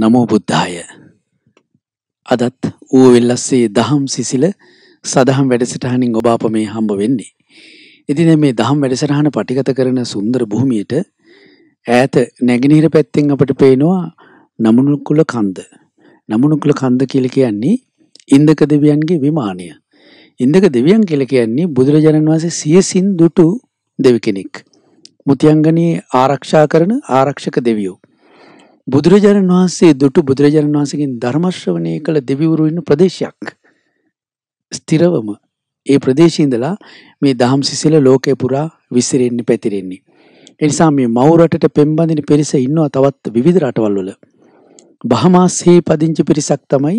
නමෝ බුද්ධාය අදත් ඌ වෙල්ලස්සේ දහම් සිසිල සදහම් වැඩසටහනින් ඔබාප මේ හම්බ වෙන්නේ. ඉතින මේ දහම් වැඩසටහන පටිගත කරන සුන්දර භූමියට ඈත නැගිනහිර පැත්තෙන් අපට පේනවා නමුණුකුල කන්ද. නමුණුකුල කන්ද කියල කියන්නේ ඉන්දක දෙවියන්ගේ විමානය. ඉන්දක දෙවියන් කියල කියන්නේ බුදුරජාණන් වහන්සේ සියසින් දුටු දෙවි කෙනෙක්. මුතියංගනී ආරක්ෂා කරන ආරක්ෂක දෙවියෝ. බුදුරජාණන් වහන්සේ දුටු බුදුරජාණන් වහන්සකින් ධර්මශ්‍රවනය කළ දෙවිවරු ඉන්න ප්‍රදේශයක් ස්තිරවම ඒ ප්‍රදේශීන්දලා මේ දහම් සිසිල ලෝකය පුරා විසිරෙන්නේ පැතිරෙන්නේ. එනිසා මේ මවුරටට පෙම්බඳින පිරිස ඉන්නවා තවත් විවිධ රටවල්වල. බහමාස්හි පදිංචි පිරිසක් තමයි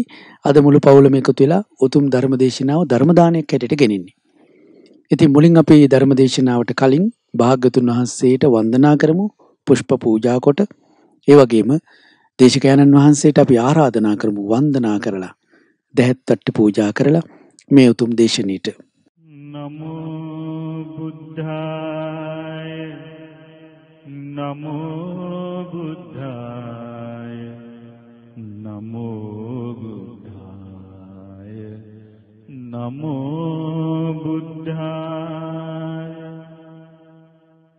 අද මුළු පවුලම එකතු වෙලා උතුම් ධර්මදේශනාව ධර්මදානයක් හැටියට ගෙනින්නේ. ඉතින් මුලින් අපි ධර්මදේශනාවට කලින් භාග්‍යතුන් වහන්සේට වන්දනා කරමු පුෂ්ප පූජා කොට ඒ වගේම දේශකයන්න් වහන්සේට අපි ආරාධනා කරමු වන්දනා කරලා දැහැත්තට්ටි පූජා කරලා මේ උතුම් දේශනීට නමෝ බුද්ධාය නමෝ බුද්ධාය නමෝ බුද්ධාය නමෝ බුද්ධාය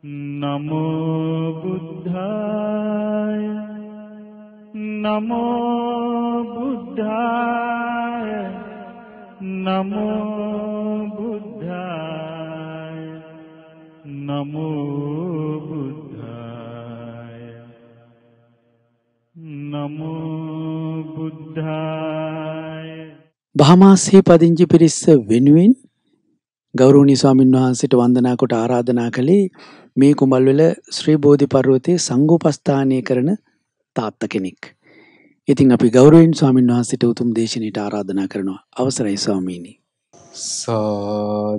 නමෝ බුද්ධාය නමෝ බුද්ධාය නමෝ බුද්ධාය නමෝ බුද්ධාය නමෝ බුද්ධාය බහමාසී පදිංචි පිරිස වෙනුවෙන් ගෞරවනීය ස්වාමින් වහන්සේට වන්දනා කොට ආරාධනා කළේ මේ කුඹල්වෙල ශ්‍රී බෝධි පර්වතයේ සංඝෝපස්ථානය කරන තාත්ත කෙනෙක්. ඉතින් අපි ගෞරවයෙන් ස්වාමින් වහන්සේට උතුම් දේශනයට ආරාධනා කරනවා. අවසරයි ස්වාමීනි.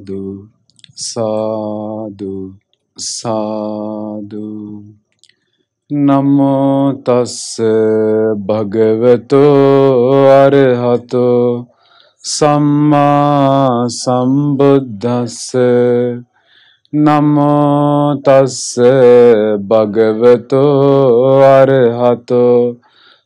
සාදු සාදු සාදු නමෝ තස් භගවතෝ අරහතෝ සම්මා සම්බුද්දස්ස නමෝ තස් භගවතෝ අරහතෝ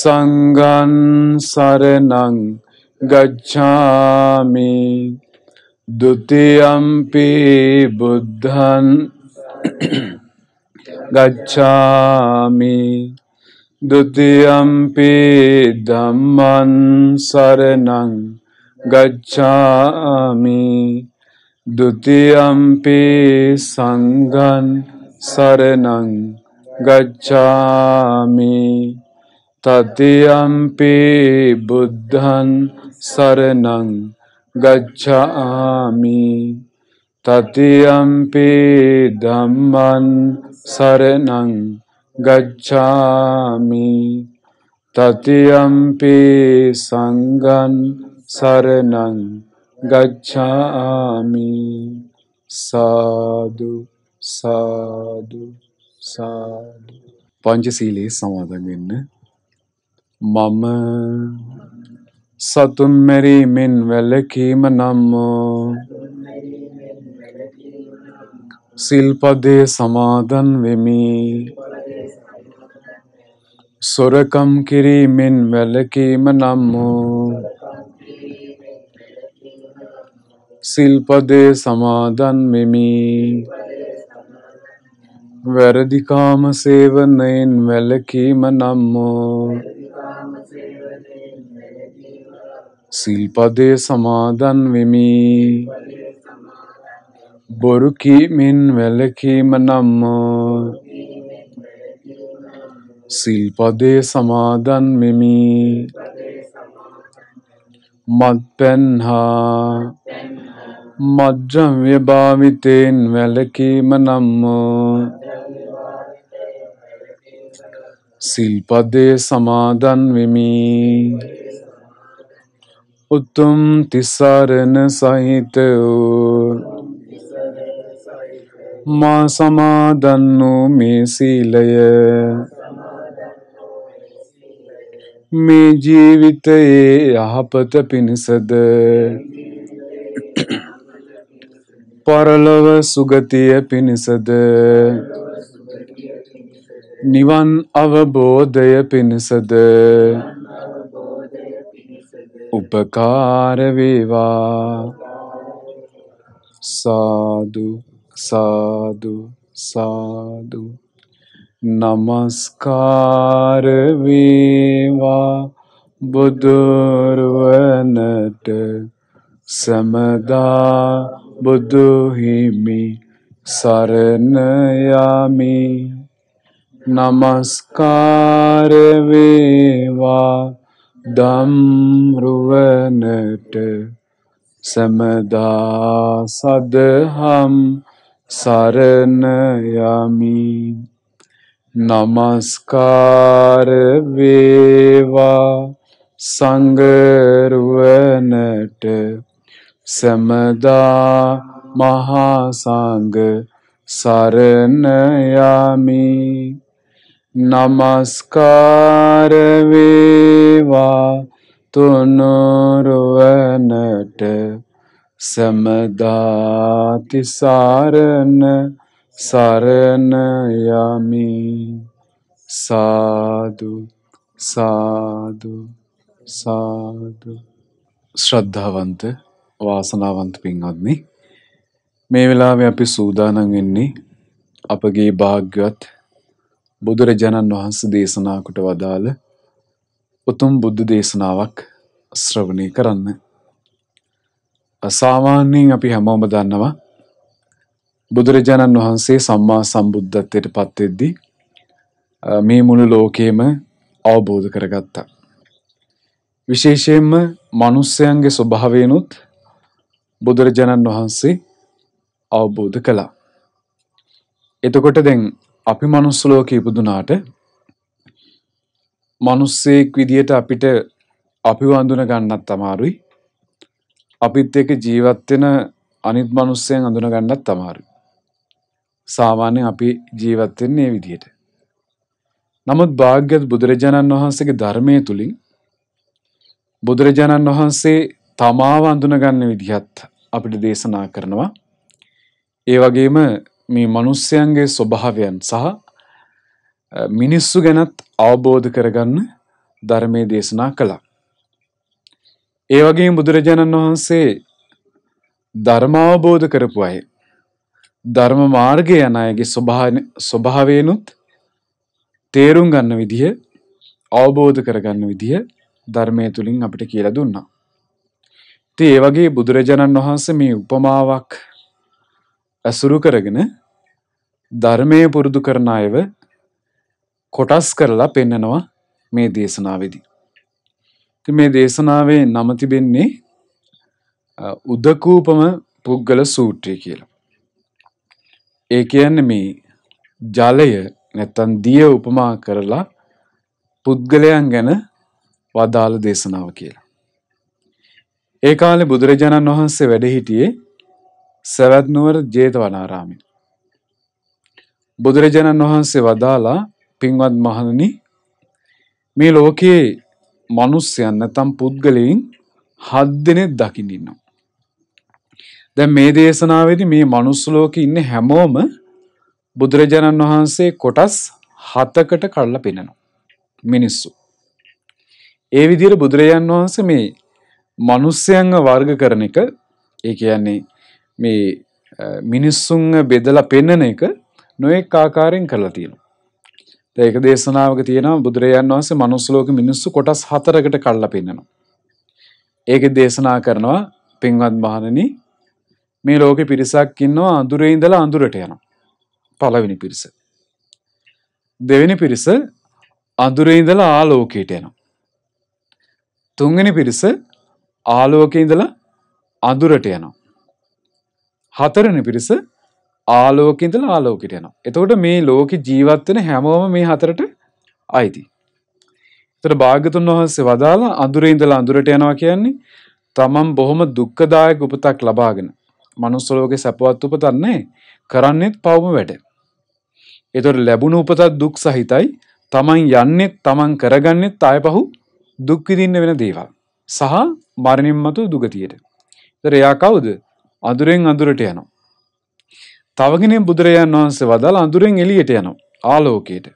සංගන් සරණං ගච්ඡාමි ဒ ුතියම්පි බුද්ධං ගච්ඡාමි ဒ ුතියම්පි ධම්මං සරණං ගච්ඡාමි ဒ ුතියම්පි සංඝං සරණං ගච්ඡාමි තතියම්පි බුද්ධන් සරණං ගච්ඡාමි තතියම්පි ධම්මන් සරණං ගච්ඡාමි තතියම්පි සංඝන් සරණං ගච්ඡාමි සාදු සාදු සාදු පංචශීලයේ සමාදන් වෙන්න මම සතුන් මැරීමෙන් වැළකීම නම් සිල්පදේ සමාදන් වෙමි සොරකම් කිරීමෙන් වැළකීම නම් සිල්පදේ සමාදන් වෙමි වැරදිකාම සේවනයෙන් වැළකීම නම් සිල්පදය සමාදන් වෙමි බොරු කීමෙන් වැළකීම නම් සිල්පදය සමාදන් වෙමි මත්පැන් හා මජ්ජම්ය භාවිතයෙන් වැළකීම නම් සිල්පදය සමාදන් වෙමි උතුම් තිසරණ සහිත වූ මා සමාදන් වූ මේ සීලය මේ ජීවිතයේ යහපත පිණිසද පරලොව සුගතිය පිණිසද නිවන් අවබෝධය පිණිසද උපකාර වේවා සාදු සාදු සාදු নমස්කාර වේවා බුදුරවනට සමදා බුදු හිමි සරණ යමි নমස්කාර වේවා දම්රුවනට සැමදා සදහම් සරණයමි නමස්කාර වේවා සංගරුවනට සැමදා මහා සංඝ සරණයමි නමස්කාර වේවා තුනුරුවනට සමදාති සාරණ සරණ යමි සාදු සාදු සාදු ශ්‍රද්ධාවන්ත වාසනාවන්ත පින්වත්නි මේ වෙලාවේ අපි සූදානම් වෙන්නේ අපගේ භාග්‍යවත් බුදුරජාණන් වහන්සේ දේශනා කොට වදාළ උතුම් බුද්ධ දේශනාවක් ශ්‍රවණය කරන්න. අසාමාන්‍යයෙන් අපි හැමෝම දන්නවා බුදුරජාණන් වහන්සේ සම්මා සම්බුද්ධත්වයට පත් වෙද්දී මේ මුළු ලෝකෙම අවබෝධ කරගත්තා. විශේෂයෙන්ම මිනිස්යන්ගේ ස්වභාවයනොත් බුදුරජාණන් වහන්සේ අවබෝධ කළා. එතකොට දැන් අපි මනුස්ස ලෝකේ ඉපදුනාට මනුස්සයෙක් විදියට අපිට අපිව අඳුන ගන්නත් අමාරුයි. අපිත් එක්ක ජීවත් වෙන අනිත් මනුස්සයන් අඳුන ගන්නත් අමාරුයි. සාමාන්‍යයෙන් අපි ජීවත් වෙන්නේ මේ විදියට. නමුත් භාග්‍යවත් බුදුරජාණන් වහන්සේගේ ධර්මයේ තුලින් බුදුරජාණන් වහන්සේ තමාව අඳුනගන්න විදිහත් අපිට දේශනා කරනවා. ඒ වගේම මේ මිනිස්යන්ගේ ස්වභාවයන් සහ මිනිස්සු ගැනත් අවබෝධ කරගන්න ධර්මයේ දේශනා කළා. ඒ වගේම බුදුරජාණන් වහන්සේ ධර්ම අවබෝධ කරපු අය ධර්ම මාර්ගය යන අයගේ ස්වභාවයනුත් තේරුම් ගන්න විදිහ අවබෝධ කරගන්න විදිහ ධර්මය තුලින් අපිට කියලා දුන්නා. ඉතින් ඒ වගේ බුදුරජාණන් වහන්සේ මේ උපමාවක් අසුරු කරගෙන ධර්මය පුරුදු කරන අයව කොටස් කරලා පෙන්නනවා මේ දේශනාවේදී. මේ දේශනාවේ නම තිබෙන්නේ උදකූපම පුද්ගල සූත්‍රය කියලා. ඒ කියන්නේ මේ ජලය නැත්තම් දිය උපමා කරලා පුද්ගලයන් ගැන වදාළ දේශනාව කියලා. ඒ කාලේ බුදුරජාණන් වහන්සේ වැඩ සිටියේ සවැත් නුවර ජේතවනාරාමයේ. බුදුරජාණන් වහන්සේ වදාලා පින්වත් මහණනි මේ ලෝකයේ මිනිස්යන් නැත්නම් පුද්ගලයන් හත් දෙනෙක් දකින්න ඉන්නවා. දැන් මේ දේශනාවේදී මේ මනුස්ස ලෝකේ ඉන්නේ හැමෝම බුදුරජාණන් වහන්සේ කොටස් හතකට කඩලා පෙන්නනවා. මිනිස්සු. ඒ විදිහට බුදුරජාණන් වහන්සේ මේ මිනිස්යන්ව වර්ග කරන එක ඒ කියන්නේ මේ මිනිස්සුන්ව බෙදලා පෙන්නන එක නොයෙක් ආකාරයෙන් කරලා තියෙනවා. ඒක දේශනාවක තියෙනවා බුදුරජාන් වහන්සේ manussලෝක මිනිස්සු කොටස් හතරකට කඩලා පෙන්නනවා. ඒකේ දේශනා කරනවා පින්වත් මහණෙනි මේ ලෝකේ පිරිසක් ඉන්නවා අඳුරේ ඉඳලා අඳුරට යනවා. පළවෙනි පිරිස. දෙවෙනි පිරිස අඳුරේ ඉඳලා ආලෝකයට යනවා. තුන්වෙනි පිරිස ආලෝකේ ඉඳලා අඳුරට යනවා. හතරවෙනි පිරිස ආලෝකඉඳල ආලෝකට යනවා. එතකොට මේ ලෝක ජීවත්වන හැමෝම මේ හතරට අයිති. තර භාගතුන් වහන්සේ වදාලා අඳුරේඉඳල අඳුරට යනවා කියන්නේ තමන් බොහොම දුක්කදායක උපතක් ලබාගෙන මනුස්සලෝක සැපවත් උපතන්නේ කරන්නෙත් පවම වැඩ. එතොට ලැබුණ උපතත් දුක් සහිතයි තමන් යන්නෙත් තමන් කරගන්නෙත් අය පහු දුක්විදින්න වෙන දේවල්. සහ මරණින් මතු දුගතියට. තර එයා කවුද අඳුරෙන් අඳුරට යනවා. තවගෙනෙ බුදුරජාන් වහන්සේ වදාළ අඳුරෙන් එළියට යනවා ආලෝකයට.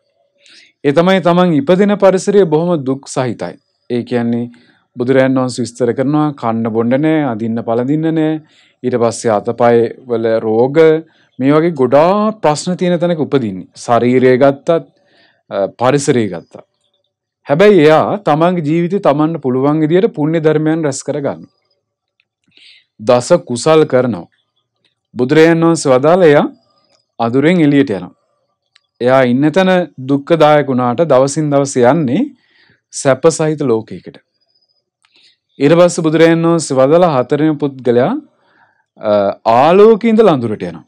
ඒ තමයි තමන් ඉපදෙන පරිසරය බොහොම දුක් සහිතයි. ඒ කියන්නේ බුදුරජාන් වහන්සේ විස්තර කරනවා කන්න බොන්න නෑ, අදින්න පළඳින්න නෑ, ඊට පස්සේ අතපය වල රෝග මේ වගේ ගොඩාක් ප්‍රශ්න තියෙන තැනක උපදින්නේ. ශරීරය ගත්තත් පරිසරය ගත්තා. හැබැයි එයා තමන්ගේ ජීවිතය තමන්ට පුළුවන් විදියට පුණ්‍ය ධර්මයන් රැස් කරගන්න. දස කුසල් කරනවා. බුදුරජාණන් වහන්සේ වදාළ එයා අඳුරෙන් එළියට යනවා. එයා ඉන්න තැන දුක්ඛදායක වුණාට දවසින් දවස යන්නේ සැප සහිත ලෝකයකට. ඊට පස්සේ බුදුරජාණන් වහන්සේ වදාළ හතරවෙනි පුද්ගලයා ආලෝකයේ ඉඳලා අඳුරට යනවා.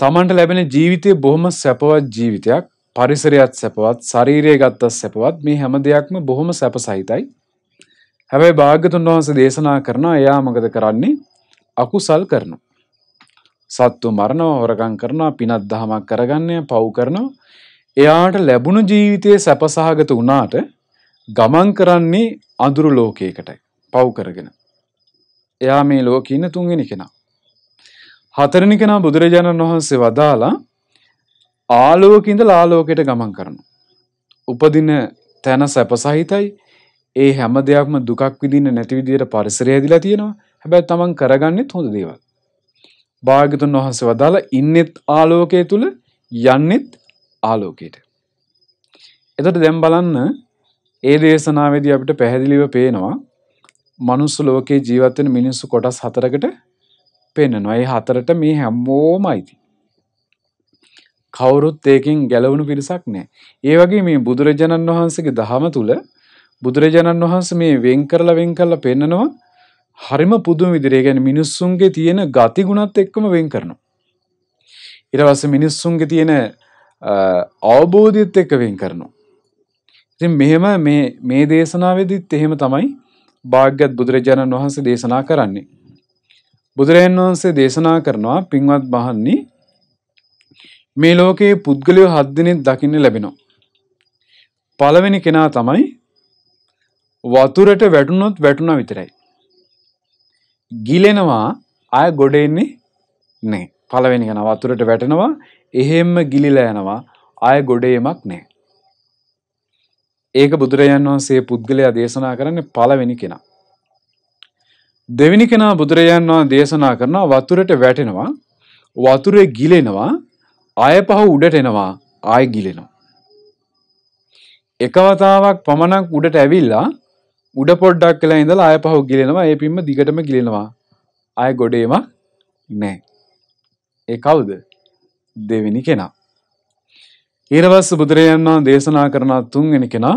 තමන්ට ලැබෙන ජීවිතය බොහොම සැපවත් ජීවිතයක්. පරිසරයත් සැපවත් ශරීරය ගත්තත් සැපවත් මේ හැම දෙයක්ම බොහොම සැප සහිතයි. හැබැයි භාග්‍යතුන් වහන්සේ දේශනා කරනවා එයා මොකද කරන්නේ? අකුසල් කරනවා. සත්තු මරණව හොරකම් කරනවා පිනත් දහමක් කරගන්නේ පව් කරනවා. එයාට ලැබුණු ජීවිතයේ සැපසහගත වුණාට ගමන් කරන්නේ අඳුරු ලෝකයකටයි. පව් කරගෙන. එයා මේ ලෝකේ ඉන්න තුන්වෙනි කෙනා. හතරවෙනි කෙනා බුදුරජාණන් වහන්සේ වදාලා ආලෝකෙින්ද ලාලෝකයට ගමන් කරනවා. උපදින තැන සැපසහිතයි. ඒ හැම දෙයක්ම දුකක් විඳින්න නැති විදියට පරිසරය ඇදිලා තියෙනවා. හැබැයි තමන් කරගන්නෙත් හොඳ දේවල්. භාගතුන් වහන්සේ වදාලා ඉන්නෙත් ආලෝකය තුල යන්නෙත් ආලෝකයට. එතකොට දැන් බලන්න ඒ දේශනාවේදී අපිට පැහැදිලිව පේනවා මනුස්ස ලෝකේ ජීවත් වෙන මිනිස්සු කොටස් හතරකට පෙන්නනවා. ඒ හතරට මේ හැමෝම අයිති. කවුරුත් ඒකෙන් ගැලවුණු පිරිසක් නැහැ. ඒ වගේ මේ බුදුරජාණන් වහන්සේගේ දහම තුල බුදුරජාණන් වහන්සේ මේ වෙන් කරලා වෙන් කරලා පෙන්නනවා හරිම පුදුම විදිරේ ගැන මිනිස්සුන්ගේ තියෙන ගතිගුණත් එක්කම වෙන් කරනවා. ඉරවස මිනිස්සුන්ගේ තියෙන අවබෝධයත් එක්ක වෙන් කරනවා. ඉතින් මෙහෙම මේ මේ දේශනාවෙදිත් එහෙම තමයි භාග්‍යත් බුදුරජාණන් වහන්සේ දේශනා කරන්නේ. බුදුරජාණන් වහන්සේ දේශනා කරනවා පින්වත් මහන්නි මේ ලෝකයේ පුද්ගලයෝ හත් දිනෙක දකින්න ලැබෙනවා. පළවෙනි කෙනා තමයි වතුරට වැටුනොත් වැටුණා විතරයි. ගිලෙනවා ආය ගොඩ එන්නේ නෑ. පළවෙනි එක නවතුරට වැටෙනවා එහෙම්ම ගිලිලා යනවා ආය ගොඩේමක් නෑ. ඒක බුදුරජාන් වහන්සේ පුද්ගලයා දේශනා කරන්නේ පළවෙනි කෙනා. දෙවෙනි කෙනා බුදුරජාන් වහන්සේ දේශනා කරනවා වතුරට වැටෙනවා වතුරේ ගිලෙනවා ආය පහ උඩට එනවා ආය ගිලෙනවා. එක වතාවක් පමණක් උඩට ඇවිල්ලා උඩ පොඩ්ඩක් කලා ඉඳලා ආය පහු ගිලෙනවා ඒ පින්ම දිගටම ගිලෙනවා ආය ගොඩේම නෑ ඒ කවුද දෙවෙනි කෙනා ඊරවස්ස බුදුරයන් වහන්සේ දේශනා කරන තුන්වෙනි කෙනා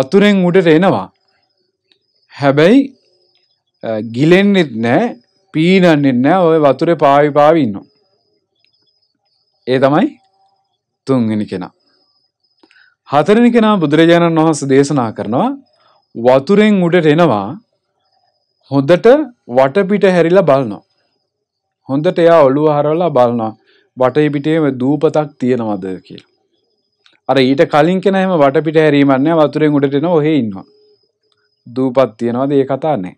වතුරෙන් උඩට එනවා හැබැයි ගිලෙන්නෙත් නෑ පීනන්නෙත් නෑ ඔය වතුරේ පාවි පාවි ඉන්නවා ඒ තමයි තුන්වෙනි කෙනා හතරවෙනි කෙනා බුදුරජාණන් වහන්සේ දේශනා කරනවා වතුරෙන් උඩට එනවා හොඳට වටපිට හැරිලා බලනවා. හොඳට එයා ඔළුව හරවලා බලනවා වටේ පිටේ දූපතක් තියෙනවද කියලා. අර ඊට කලින් කෙනා එහෙම වටපිට හැරීමක් නැහැ වතුරෙන් උඩට එන ඔහේ ඉන්නවා. දූපත් තියනවාද ඒ කතා නැහැ.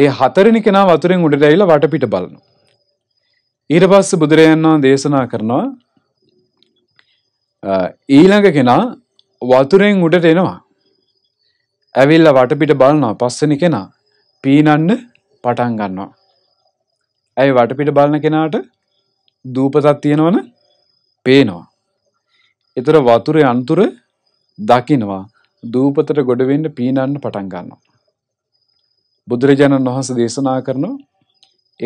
ඒ හතරෙනි කෙනා වතුරෙන් උඩට ඇවිල්ලා වටපිට බලනවා. ඊට පස්සේ බුදුරජාණන් වහන්සේ දේශනා කරනවා ඊළඟ කෙනා වතුරෙන් උඩට එනවා. ඇවිල්ල වටපිට බලනවා පස්සෙන කෙනා පීනන්න පටන් ගන්නවා. ඇයි වටපිට බලන කෙනාට දූපතත් තියෙනවන පේනවා. එතර වතුර අන්තුර දකිනවා දූපතට ගොඩවෙන්න පීනන්න පටන් ගන්නවා. බුදුරජාණන් වහන්ස දේශනා කරනවා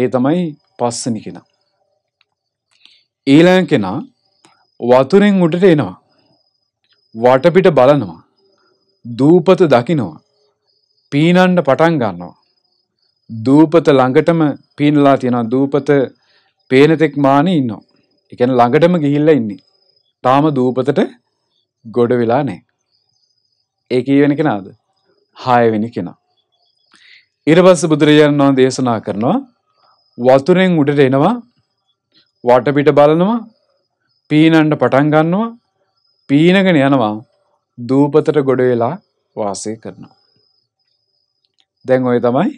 ඒ තමයි පස්සනි කෙනා. ඊළඟ කෙනා වතුරෙන් උඩට එනවා. වටපිට බලනවා. දූපත දකිනවා. පීනන්න පටන් ගන්නවා. දූපත ළඟටම පීනලා තියෙනවා. දූපත පේන තෙක් මානේ ඉන්නවා. ඒ කියන්නේ ළඟටම ගිහිල්ලා ඉන්නේ. තාම දූපතට ගොඩ වෙලා නැහැ. ඒ කීවෙනි කෙනාද? 6 වෙනි කෙනා. ඊට පස්සේ බුදුරජාණන් වහන්සේ දේශනා කරනවා වතුරෙන් උඩට එනවා වටපිට බලනවා පීනන්න පටන් ගන්නවා පීනගෙන යනවා දූපතට ගොඩ වෙලා වාසය කරනවා. දැන් ඔය තමයි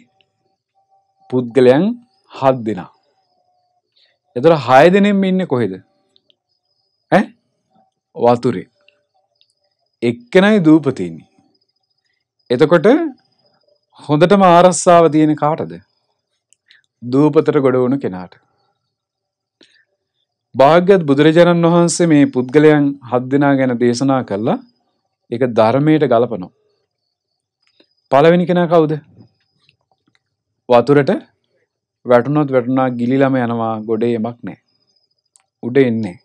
පුද්ගලයන් හත් දෙනා. එතර හය දෙනෙම ඉන්න කොහෙද? ඈ? වතුරේ. එක්කෙනයි දූපතේ ඉන්නේ. එතකොට හොඳටම ආරස්සාව තියෙන කාටද? දූපතට ගොඩ වුණු කෙනාට. භාග්‍යවත් බුදුරජාණන් වහන්සේ මේ පුද්ගලයන් හත් දෙනා ගැන දේශනා කළා. ඒක ධර්මයට ගලපනවා. පළවෙනි කෙනා කවුද? වතුරට වැටුණොත් වැටුණා ගිලිලම යනවා ගොඩේ යමක් නැහැ. උඩ එන්නේ.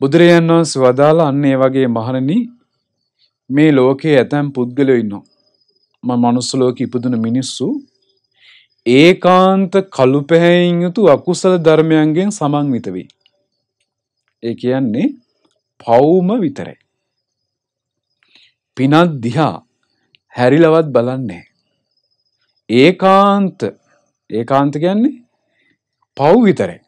බුදුරජාණන් වහන්සේ වදාලා අන්න ඒ වගේ මහණෙනි මේ ලෝකයේ ඇතැම් පුද්ගලයෝ ඉන්නවා. මම මනුස්ස ලෝකෙ ඉපදුණු මිනිස්සු ඒකාන්ත කළුපැහැයින් යුතු අකුසල ධර්මයන්ගෙන් සමන්විත වේ. ඒ කියන්නේ පවුම විතරයි. පිනත් දිහා හැරිලවත් බලන්නේ ඒකාන්ත ඒකාන්ත කියන්නේ පව් විතරයි.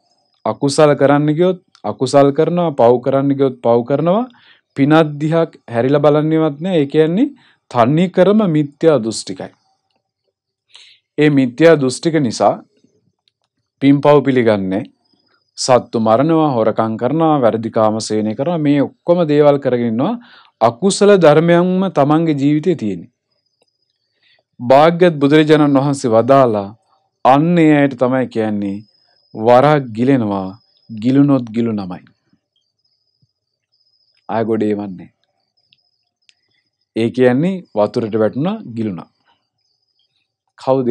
අකුසල කරන්න ගියොත් අකුසල් කරනවා පව් කරන්න ගියොත් පව් කරනවා පිනත් දිහා හැරිලා බලන්නේවත් නැහැ. ඒ කියන්නේ තනි කරම මිත්‍යා දෘෂ්ටිකයි. ඒ මිත්‍යා දෘෂ්ටික නිසා පින්පව් පිළිගන්නේ සත්තු මරණවා හොරකං කරනවා වැරදිකාම සේනය කරන මේ ඔක්කොම දේවල් කරගෙනවා අකුසල ධර්මයන්ම තමන්ගේ ජීවිතය තියෙන. භාග්‍යත් බුදුරජාණන් වහන්සේ වදාලා අන්නේ අයට තමයි කියන්නේ වරක් ගිලෙනවා ගිලුනොත් ගිලු නමයි. අය ගොඩේ වන්නේ. ඒ කියන්නේ වතුරට වැටුණා ගිලුණා. කවුද?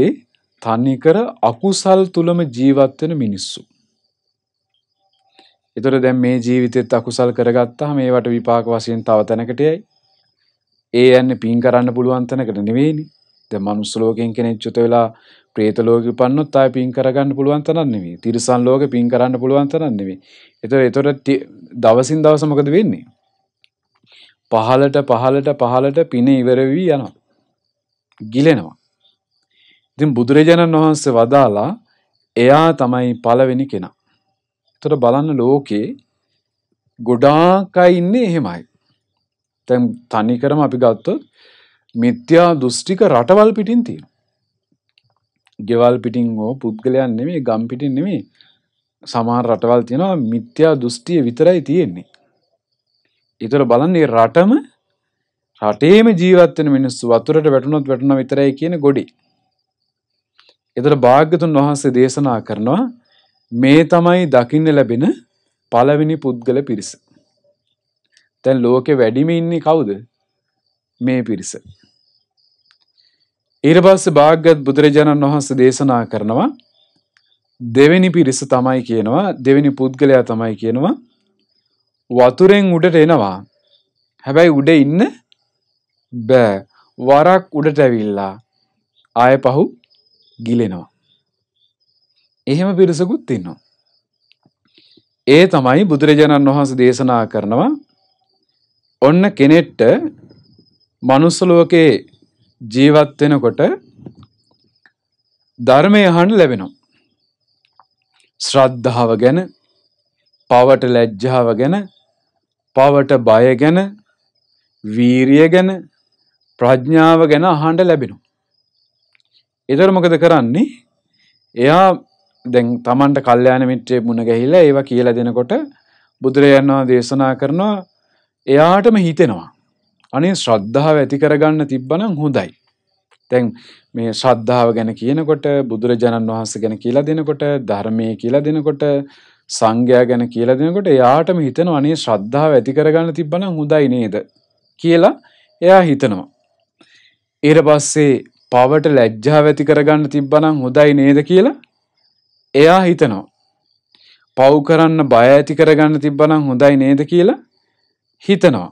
තනිකර අකුසල් තුලම ජීවත් වෙන මිනිස්සු. ඒතර දැන් මේ ජීවිතෙත් අකුසල් කරගත්තාම ඒවට විපාක වශයෙන් තව තැනකට යයි. ඒ යන්නේ පින් කරන්න පුළුවන් තැනකට නෙවෙයිනේ. දැන් මනුස්ස ලෝකයෙන් කෙනෙක් චුත වෙලා പ്രേත ලෝකෙ උපන්නොත් ආයෙ පින් කරගන්න පුළුවන් තරම් නෙවෙයි. තිරිසන් ලෝකෙ පින් කරන්න පුළුවන් තරම් නෙවෙයි. ඒතර ඒතර දවසින් දවස මොකද වෙන්නේ? පහලට පහලට පහලට පින ඉවර වෙවි යනවා. ගිලෙනවා. ඉතින් බුදුරජාණන් වහන්සේ වදාලා එයා තමයි පළවෙනි කෙනා. එතකොට බලන්න ලෝකේ ගොඩාක් අය ඉන්නේ එහෙමයි. දැන් තනිකරම අපි ගත්තොත් මිත්‍යා දෘෂ්ටික රටවල් පිටින් තියෙනවා. ගෙවල් පිටින් හෝ පුද්ගලයන් නෙමෙයි ගම් පිටින් නෙමෙයි සමහර රටවල් තියෙනවා මිත්‍යා දෘෂ්ටිය විතරයි තියෙන්නේ. ඒතර බලන්න රටම රටේම ජීවත් වෙන මිනිස්සු වතුරට වැටුනොත් වැටුණා විතරයි කියන ගොඩේ. එතකොට භාග්‍යතුන් වහන්සේ දේශනා කරනවා මේ තමයි දකින්න ලැබෙන පළවෙනි පුද්ගල පිරිස. දැන් ලෝකේ වැඩිම ඉන්නේ කවුද? මේ පිරිස. ඊට පස්සේ භාග්‍යවත් බුදුරජාණන් වහන්සේ දේශනා කරනවා දෙවෙනි පිරිස තමයි කියනවා දෙවෙනි පුද්ගලයා තමයි කියනවා වතුරෙන් උඩට එනවා හැබැයි උඩ ඉන්න බෑ වරක් උඩට ඇවිල්ලා ආය පහු ගිලෙනවා. එහෙම පිරිසකුත් ඉන්නවා. ඒ තමයි බුදුරජාණන් වහන්සේ දේශනා කරනවා ඔන්න කෙනෙක්ට මනුස්ස ලෝකේ ජීවත් වෙනකොට ධර්මය අහන්න ලැබෙනවා. ශ්‍රද්ධාව ගැන, පවට ලැජ්ජාව ගැන, පවට බය ගැන, වීරිය ගැන, ප්‍රඥාව ගැන අහන්න ලැබෙනවා. එතර මොකද කරන්නේ එයා දැන් තමන්ට කල්්‍යයාන මිත්‍රය මුණ ගැහිලා ඒව කියලා දෙනකොට බුදුරයන්වා දේශනා කරනවා එයාටම හිතෙනවා. අනේ ශ්‍රද්ධාව ඇති කරගන්න තිබ්බනම් හොඳයි. තැන් මේ ශ්‍රද්ධාව ගැන කියනකොට බුදුරජාණන් වහන්ස ගැන කියලා දෙනකොට ධර්මය කියලා දෙනකොට සංඝයා ගැන කියලා දෙනකොට එයාටම හිතන අනේ ශ්‍රද්ධාව ඇති කරගන්න තිබ්බනම් හොඳයි නේද කියලා එයා හිතනවා. ඊට පස්සේ පවට ලැජ්ජාව ඇති කරගන්න තිබ්බනම් හොඳයි නේද කියලා එයා හිතනවා. පව් කරන්න බය ඇති කරගන්න තිබ්බනම් හොඳයි නේද කියලා හිතනවා.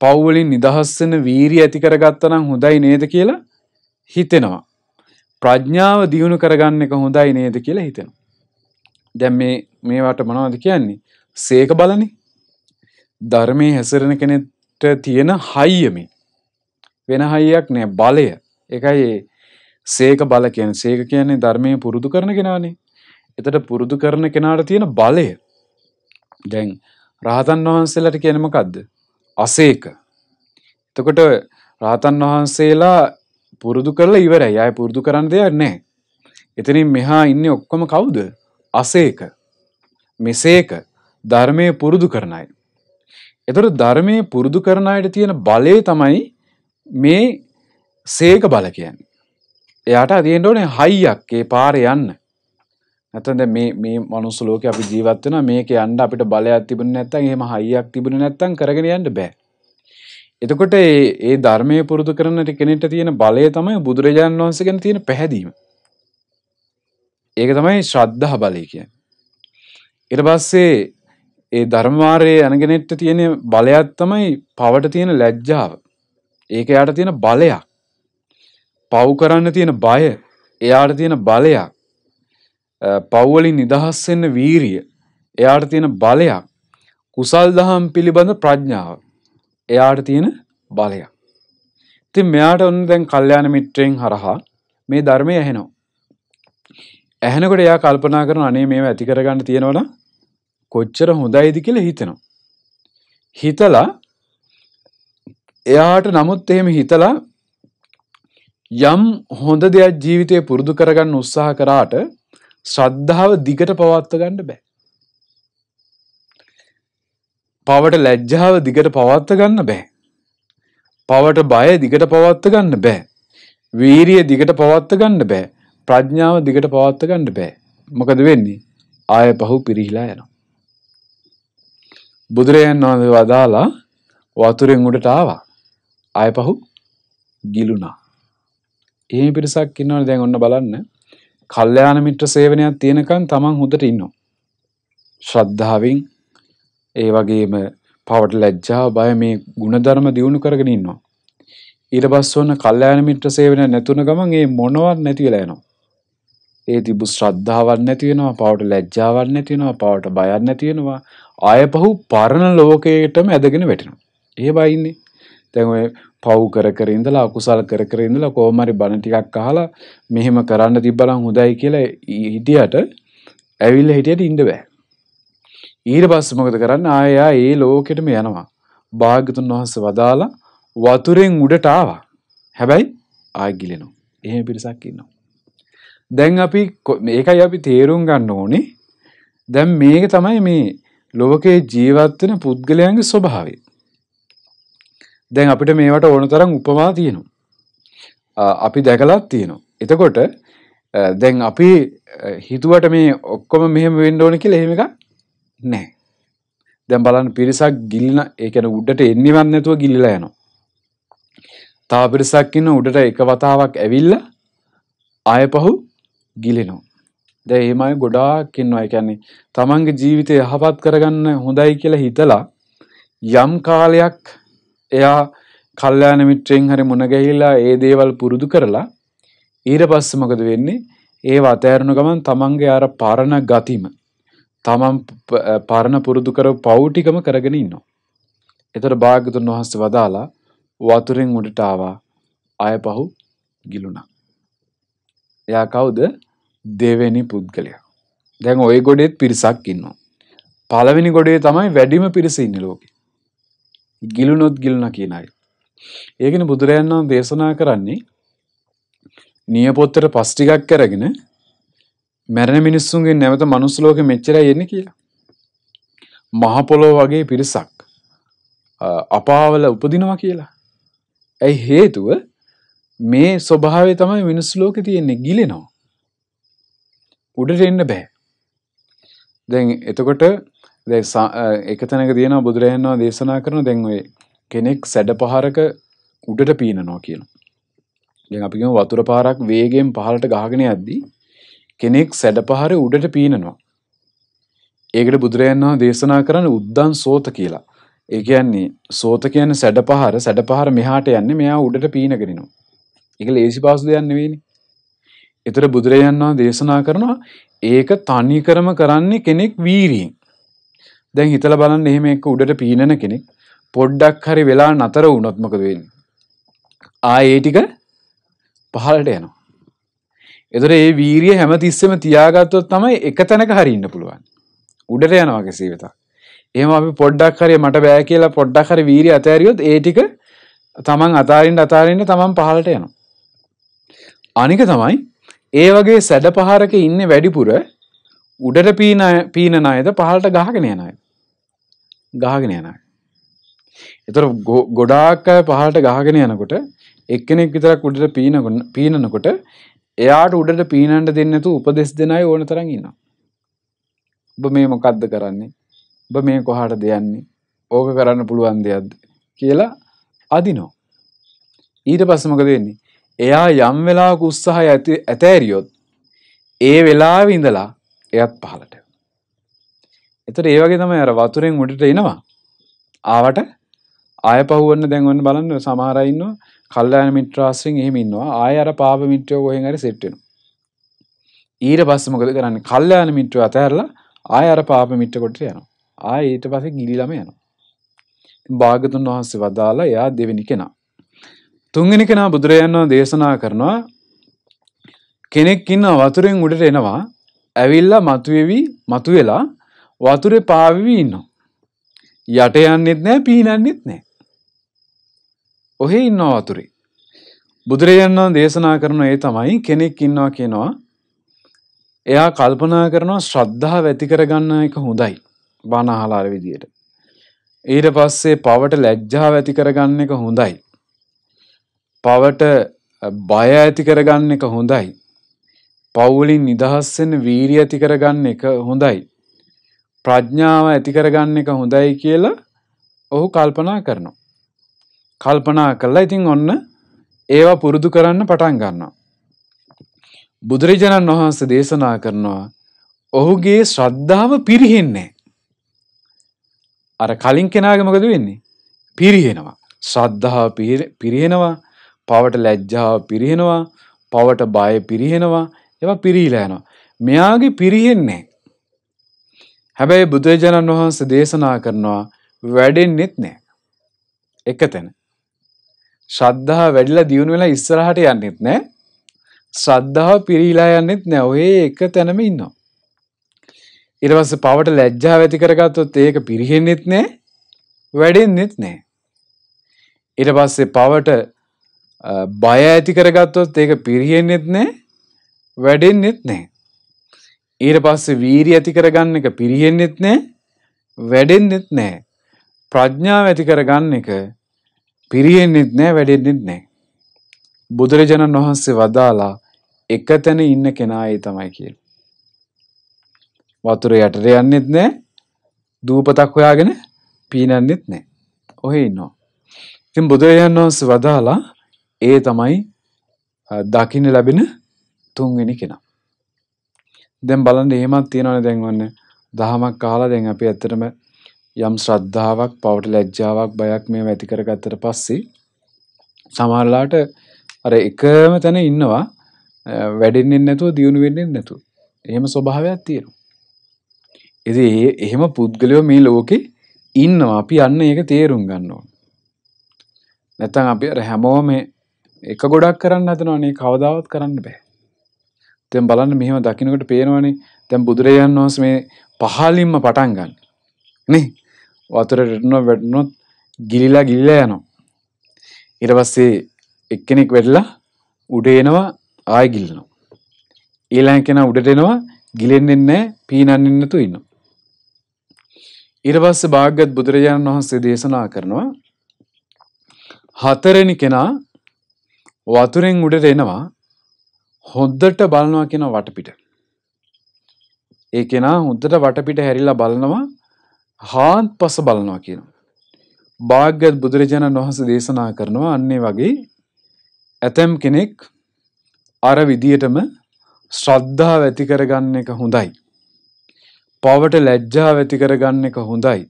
පව් වලින් නිදහස් වෙන වීරිය ඇති කරගත්තනම් හොඳයි නේද කියලා හිතෙනවා. ප්‍රඥාව දියුණු කරගන්න එක හොඳයි නේද කියලා හිතෙනවා. දැන් මේ මේවට මොනවද කියන්නේ? සේක බලනේ. ධර්මයේ හැසිරෙන කෙනෙක්ට තියෙන හයිය මේ. වෙන හයියක් නෑ බලය. ඒකයි සේක බල කියන සේක කියන්නේ ධර්මය පුරුදු කරන කෙනානේ. එතට පුරුදු කරන කෙනාට තියෙන බලය දැන් රහතන් වහන්සේලට කියනමකක්ද. අසේක. එතකොට රහතන් වහන්සේලා පුරුදු කරලා ඉවරයි අය පුරුදු කරන්න දෙයක් නෑ. එතනින් මෙහා ඉන්න ඔක්කොම කවුද අසේක මෙසේක ධර්මය පුරුදු කරනයි. එතොට ධර්මය පුරුදු කරන අයට තියෙන බලය තමයි මේ සේක බල කියන්න. එයාට අදයෙන් ඕනේ හයියක් ඒ පාර යන්න. නැතද මේ මනුස්ස ලෝක අපි ජීවත්වන මේක අන්ඩ අපිට බලයක් තිබුණ නැත්තන් හෙම හයියක් තිබුණ නැත්තන් කරගෙන යන්න බෑ. එතකොට ඒ ධර්මය පුරුදු කරනට කෙනෙට තියෙන බලය තමයි බුදුරජාණන් වහන්ස ගැන තියෙන පැහැදීම. ඒක තමයි ශ්‍රද්ධහ බලය කිය. එට පස්සේ ඒ ධර්මවාරය යනගෙනෙට්ට තියෙන බලයක් තමයි පවට තියෙන ලැජ්ජාව. ඒක යට තියෙන බලයක්. පව් කරන්න තියෙන බය එයාට තියෙන බලයක් පව්වලින් නිදහස් වෙන්න වීරිය එයාට තියෙන බලයක් කුසල් දහම් පිළිබඳ ප්‍රඥාව එයාට තියෙන බලයක් ඉතින් මෙයාට ඔන්න දැන් කල්යාණ මිත්‍රයෙන් හරහා මේ ධර්මය ඇහෙනවා ඇහෙනකොට එයා කල්පනා කරන අනේ මේව ඇති කරගන්න තියෙනවනම් කොච්චර හොඳයිද කියලා හිතෙනවා හිතලා එයාට නමුත් එහෙම හිතලා යම් හොඳ දෙයක් ජීවිතය පුරුදු කරගන්න උත්සාහ කරාට ශ්‍රද්ධාව දිගට පවත්ව ගන්න බෑ. පවට ලැජ්ජාව දිගට පවත්ව ගන්න බෑ. පවට බය දිගට පවත්ව ගන්න බෑ. වීරිය දිගට පවත්ව ගන්න බෑ. ප්‍රඥාව දිගට පවත්ව ගන්න බෑ. මොකද වෙන්නේ? ආය පහු පිරිහිලා යනවා. බුදුරයන් වහන්සේ වදාලා වතුරෙන් උඩට ආවා. ආය පහු ගිලුණා. එහෙම පිරිසක් ඉන්නවනේ දැන් ඔන්න බලන්න. කල්යාණ මිත්‍ර සේවනයක් තියෙනකන් තමන් හොඳට ඉන්නවා. ශ්‍රද්ධාවෙන් ඒ වගේම පවට ලැජ්ජා බය මේ ಗುಣධර්ම දියුණු කරගෙන ඉන්නවා. ඊට පස්සේ ඔන්න කල්යාණ මිත්‍ර සේවනය නැතුන ගමන් ඒ මොනවත් නැති වෙලා යනවා. ඒ තිබු ශ්‍රද්ධාවක් නැති වෙනවා, පවට ලැජ්ජාවක් නැති වෙනවා, පවට බයක් නැති වෙනවා. ආයපහු පරණ ලෝකයටම ඇදගෙන වැටෙනවා. ඒ බයින්නේ. දැන් ඔය පව් කර කර ඉඳලා අකුසල් කර කර ඉඳලා කොහොම හරි බණ ටිකක් අහලා මෙහෙම කරන්න තිබ්බනම් හොඳයි කියලා හිටියට ඇවිල්ලා හිටියට ඉන්න බෑ. ඊට පස්සේ මොකද කරන්නේ? ආයෙ ඒ ලෝකෙටම යනවා. භාග්‍යතුන් වහන්සේ වදාලා වතුරෙන් උඩට ආවා. හැබැයි ආයෙ ගිලෙනවා. එහෙම පිරිසක් ඉන්නවා. දැන් අපි මේකයි අපි තේරුම් ගන්න ඕනේ. දැන් මේක තමයි මේ ලෝකේ ජීවත් වෙන පුද්ගලයන්ගේ ස්වභාවය. දැන් අපිට මේවට ඕන තරම් උපමා තියෙනවා. අපි දැකලත් තියෙනවා. එතකොට දැන් අපි හිතුවට මේ ඔක්කොම මෙහෙම වෙන්න ඕන කියලා එහෙම එකක් නැහැ. දැන් බලන්න පිරිසක් ගිල්න ඒ කියන්නේ උඩට එන්නේවත් නැතුව ගිලිලා යනවා. තව පිරිසක් ඉන්න උඩට එක වතාවක් ඇවිල්ලා ආයපහු ගිලිනවා. දැන් එහෙම අය ගොඩාක් ඉන්නවා. ඒ කියන්නේ තමන්ගේ ජීවිතය යහපත් කරගන්න හොඳයි කියලා හිතලා යම් කාලයක් එයා කල්යාණ මිත්‍රෙන් හරි මුණ ගැහිලා ඒ දේවල් පුරුදු කරලා ඊට පස්සේ මොකද වෙන්නේ? ඒව අතහැරන ගමන් තමන්ගේ අර පරණ ගතිම තමන් පරණ පුරුදු කරව පෞටිකම කරගෙන ඉන්නවා. එතකොට භාග්‍යතුන් වහන්සේ වදාලා වතුරෙන් උඩට ආවා ආය පහු ගිලුණා. එයා කවුද? දෙවෙනි පුද්ගලයා. දැන් ওই ගොඩේත් පිරිසක් ඉන්නවා. පළවෙනි ගොඩේ තමයි වැඩිම පිරිස ඉන්නේ ලෝකේ. ගිලුනොත් ගිලුන කියනයි. ඒගෙන බුදුරයන්නම් දේශනා කරන්නේ නියපොත්තර පස්්ටිකක් කරගෙන මැරණ මිනිස්සුන්ගේ නැවත මනුස්සලෝක මෙච්චර එන්න කියලා. මහපොලෝ වගේ පිරිසක් අපාවල උපදිනවා කියලා. ඇයි හේතුව මේ ස්වභාවය තමයි මිනිස් ලෝකෙ තියෙන්නේ ගිලෙනවා. උඩට එන්න බෑ. දැන් එතකොට දැ එකතැනක තියෙන බුදුරහන්වා දේශනා කරන දැන්වේ කෙනෙක් සැඩ පහරක උඩට පීනනවා කියන දෙ අපිම වතුර පාරක් වේගෙන් පහලට ගහගෙන ඇද්දී කෙනෙක් සැඩ පහර උඩට පීනනවා ඒකට බුදුරයන්වා දේශනා කරන්න උද්දන් සෝත කියලා ඒ කියන්නේ සෝත කියන සැඩ පහර සැඩ පහර මෙහාට යන්න මෙයා උඩට පීනගෙනවා එක ලේසි පාසු දෙයන්න වෙනි එතර බුදුරයන්වා දේශනා කරනවා ඒක තනිකරම කරන්නේ කෙනෙක් වීරීෙන් දැන් හිතලා බලන්න එහෙම එක්ක උඩට පීනන කෙනෙක් පොඩ්ඩක් හරි වෙලා නතර වුණොත් මොකද වෙන්නේ? ආයේ ඒ ටික පහළට යනවා. ඒතර ඒ වීරිය හැමතිස්සෙම තියාගත්තොත් තමයි එක තැනක හරි ඉන්න පුළුවන්. උඩට යනවා කෙසේ වෙතත්. එහෙම අපි පොඩ්ඩක් හරි මට බෑ කියලා පොඩ්ඩක් හරි වීරිය අතෑරියොත් ඒ ටික තමන් අතාරින්න අතාරින්න තමන් පහළට යනවා. අනික තමයි ඒ වගේ සැඩ පහරක ඉන්නේ වැඩිපුර උඩට පීන පීන අයද පහලට ගහගෙන යනයි. ගහගෙන යනයි. එතර ගොඩාක් අය පහලට ගහගෙන යනකොට එක්කෙනෙක් විතරක් උඩට පීන පීනනකොට එයාට උඩට පීනන්න දෙන්නේ නැතුව උපදෙස් දෙන අය ඕන තරම් ඉන්නවා. ඔබ මේ මොකද්ද කරන්නේ? ඔබ මේ කොහාටද යන්නේ? ඕක කරන්න පුළුවන් දෙයක්ද කියලා අදිනෝ. ඊට පස්සේ මොකද වෙන්නේ? එයා යම් වෙලාවක උත්සාහය ඇති ඇතෑරියොත් ඒ වෙලාවේ ඉඳලා එයත් පහලට. එතට ඒ වගේ තමයි අර වතුරෙන් උඩට එනවා. ආවට ආය පහුවන්න දැන්වන්න බලන්න සමහරයින්න කල්ලාන මිත්‍රාසින් එහෙම ඉන්නවා ආය අර පාප මිත්‍රයෝ කොහෙන් හරි සෙට් වෙනවා. ඊට පස්සේ මොකද කරන්නේ? කල්යාණ මිත්‍රයෝ අතහැරලා ආය අර පාප මිත්‍ර කොටට යනවා. ආය ඊට පස්සේ ගිලිලම යනවා. ඉතින් භාගතුන් වහන්සේ වදාලා එයා දෙවෙනි කෙනා. තුන්වෙනි කෙනා බුදුරජාණන් දේශනා කරනවා කෙනෙක් ඉන්න වතුරෙන් උඩට එනවා ඇවිල්ලා මතුවෙවි මතුවෙලා වතුරේ පාවිවි ඉන්නවා. යට යන්නෙත් නෑ පීනන්නෙත් නෑ. ඔහේ ඉන්නවා වතුරේ. බුදුරජාණන් වහන්සේ දේශනා කරන ඒ තමයි කෙනෙක් ඉන්නවා කියනවා. එයා කල්පනා කරනවා ශ්‍රද්ධාව ඇති කරගන්න එක හොඳයි. බණ අහලා අර විදියට. ඊට පස්සේ පවට ලැජ්ජාව ඇති කරගන්න එක හොඳයි. පවට බය ඇති කරගන්න එක හොඳයි. පවුලින් නිදහස් වෙන්න වීරිය ඇති කරගන්න එක හොඳයි. ප්‍රඥාව ඇති කරගන්න එක හොඳයි කියලා ඔහු කල්පනා කරනවා. කල්පනා කළා ඉතින් ඔන්න ඒවා පුරුදු කරන්න පටන් ගන්නවා. බුදුරජාණන් වහන්සේ දේශනා කරනවා ඔහුගේ ශ්‍රද්ධාව පිරිහෙන්නේ අර කලින් කෙනාගේ මොකද වෙන්නේ? පිරිහෙනවා. ශ්‍රද්ධාව පිරිහෙනවා, පවට ලැජ්ජාව පිරිහෙනවා, පවට බය පිරිහෙනවා, ඒවා පිරීලා යනවා. මෙයාගේ පිරිහෙන්නේ හැබැයි බුදුරජාණන් වහන්සේ දේශනා කරනවා වැඩෙන්නෙත් නෑ. එකතැන. ශ්‍රද්ධාව වැඩිලා දියුණු වෙලා ඉස්සරහට යන්නෙත් නෑ. ශ්‍රද්ධාව පිරීලා යන්නෙත් නෑ. ඔය එක තැනම ඉන්නවා. ඊට පස්සේ පවට ලැජ්ජාව ඇති කරගත්තොත් ඒක පිරිහෙන්නෙත් නෑ. වැඩෙන්නෙත් නෑ. ඊට පස්සේ පවට බය ඇති කරගත්තොත් ඒක පිරිහෙන්නෙත් නෑ. වැඩෙන්නෙත් නැහැ. ඊට පස්සේ වීරිය ඇති කරගන්න එක පිරියෙන්නෙත් නැහැ. වැඩෙන්නෙත් නැහැ. ප්‍රඥාව ඇති කරගන්න එක පිරියෙන්නෙත් නැහැ වැඩෙන්නෙත් නැහැ. බුදුරජාණන් වහන්සේ වදාලා එක තැන ඉන්න කෙනායි තමයි කියලා. වතුර යටට යන්නෙත් නැහැ. දූපතක් හොයාගෙන පීනන්නෙත් නැහැ. ඔහේ ඉන්නවා. ඉතින් බුදුරජාණන් වහන්සේ වදාලා ඒ තමයි දකින්න ලැබෙන තුන්වෙනි කෙනා. දැන් බලන්න එහෙමත් තියෙනවනේ දැන් ඔන්න දහමක් අහලා දැන් අපි ඇත්තටම යම් ශ්‍රද්ධාවක් පවට ලැජ්ජාවක් බයක් මේ ඇති කරගත්තට පස්සේ සමහරලාට අර එකම තැන ඉන්නවා වැඩෙන්නේ නැතුව දියුණු වෙන්නේ නැතුව. එහෙම ස්වභාවයක් තියෙනවා. ඉතින් එහෙම පුද්ගලයෝ මේ ලෝකේ ඉන්නවා. අපි අන්න ඒක තේරුම් ගන්න ඕන. නැත්නම් අපි අර හැමෝම එක ගොඩක් කරන්න හදනවනේ කවදාවත් කරන්න බෑ. දැන් බලන්න මෙහෙම දකින්නකොට පේනවනේ දැන් බුදුරජාන් වහන්සේ මේ පහලින්ම පටන් ගන්න. නේ? වතුරට වැටුණා වැටුණොත් ගිලිලා ගිලිලා යනවා. ඊට පස්සේ එක්කෙනෙක් වැටලා උඩ එනවා ආයෙ ගිලිනවා. ඊළඟ කෙනා උඩට එනවා ගිලෙන්නේ නැහැ පීනන්නේ නැතු ඉන්නවා. ඊට පස්සේ භාග්‍යවත් බුදුරජාණන් වහන්සේ දේශනා කරනවා හතරෙනි කෙනා වතුරෙන් උඩට එනවා හොද්දට බලනවා කියන වටපිට. ඒ කෙනා හොද්දට වටපිට හැරිලා බලනවා හාත් පස බලනවා කියන. භාග්‍යත් බුදුරජාණන් වහන්සේ දේශනා කරනවා අන්නේ වගේ ඇතැම් කෙනෙක් අර විදියටම ශ්‍රද්ධාව ඇති කරගන්න එක හොඳයි. පවට ලැජ්ජාව ඇති කරගන්න එක හොඳයි.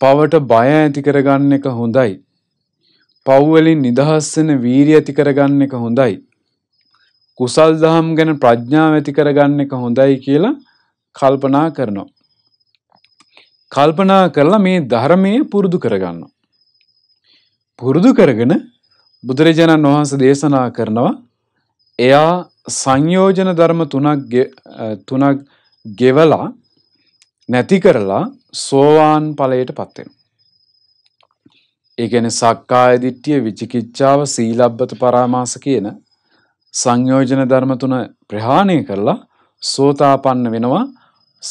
පවට බය ඇති කරගන්න එක හොඳයි. පව් වලින් නිදහස් වෙන වීරිය ඇති කරගන්න එක හොඳයි. කුසල් දහම් ගැන ප්‍රඥාව ඇති කරගන්න එක හොඳයි කියලා කල්පනා කරනවා. කල්පනා කරලා මේ ධර්මය පුරුදු කරගන්නවා. පුරුදු කරගෙන බුදුරජාණන් වහන්සේ දේශනා කරනවා එයා සංයෝජන ධර්ම තුනක් තුනක් ගෙවලා නැති කරලා සෝවාන් ඵලයට පත් වෙනවා. ඒ කියන්නේ සක්කාය දිට්ඨිය, විචිකිච්ඡාව, සීලබ්බත පරාමාස කියන සංයෝජන ධර්ම තුන ප්‍රහාණය කරලා සෝතාපන්න වෙනවා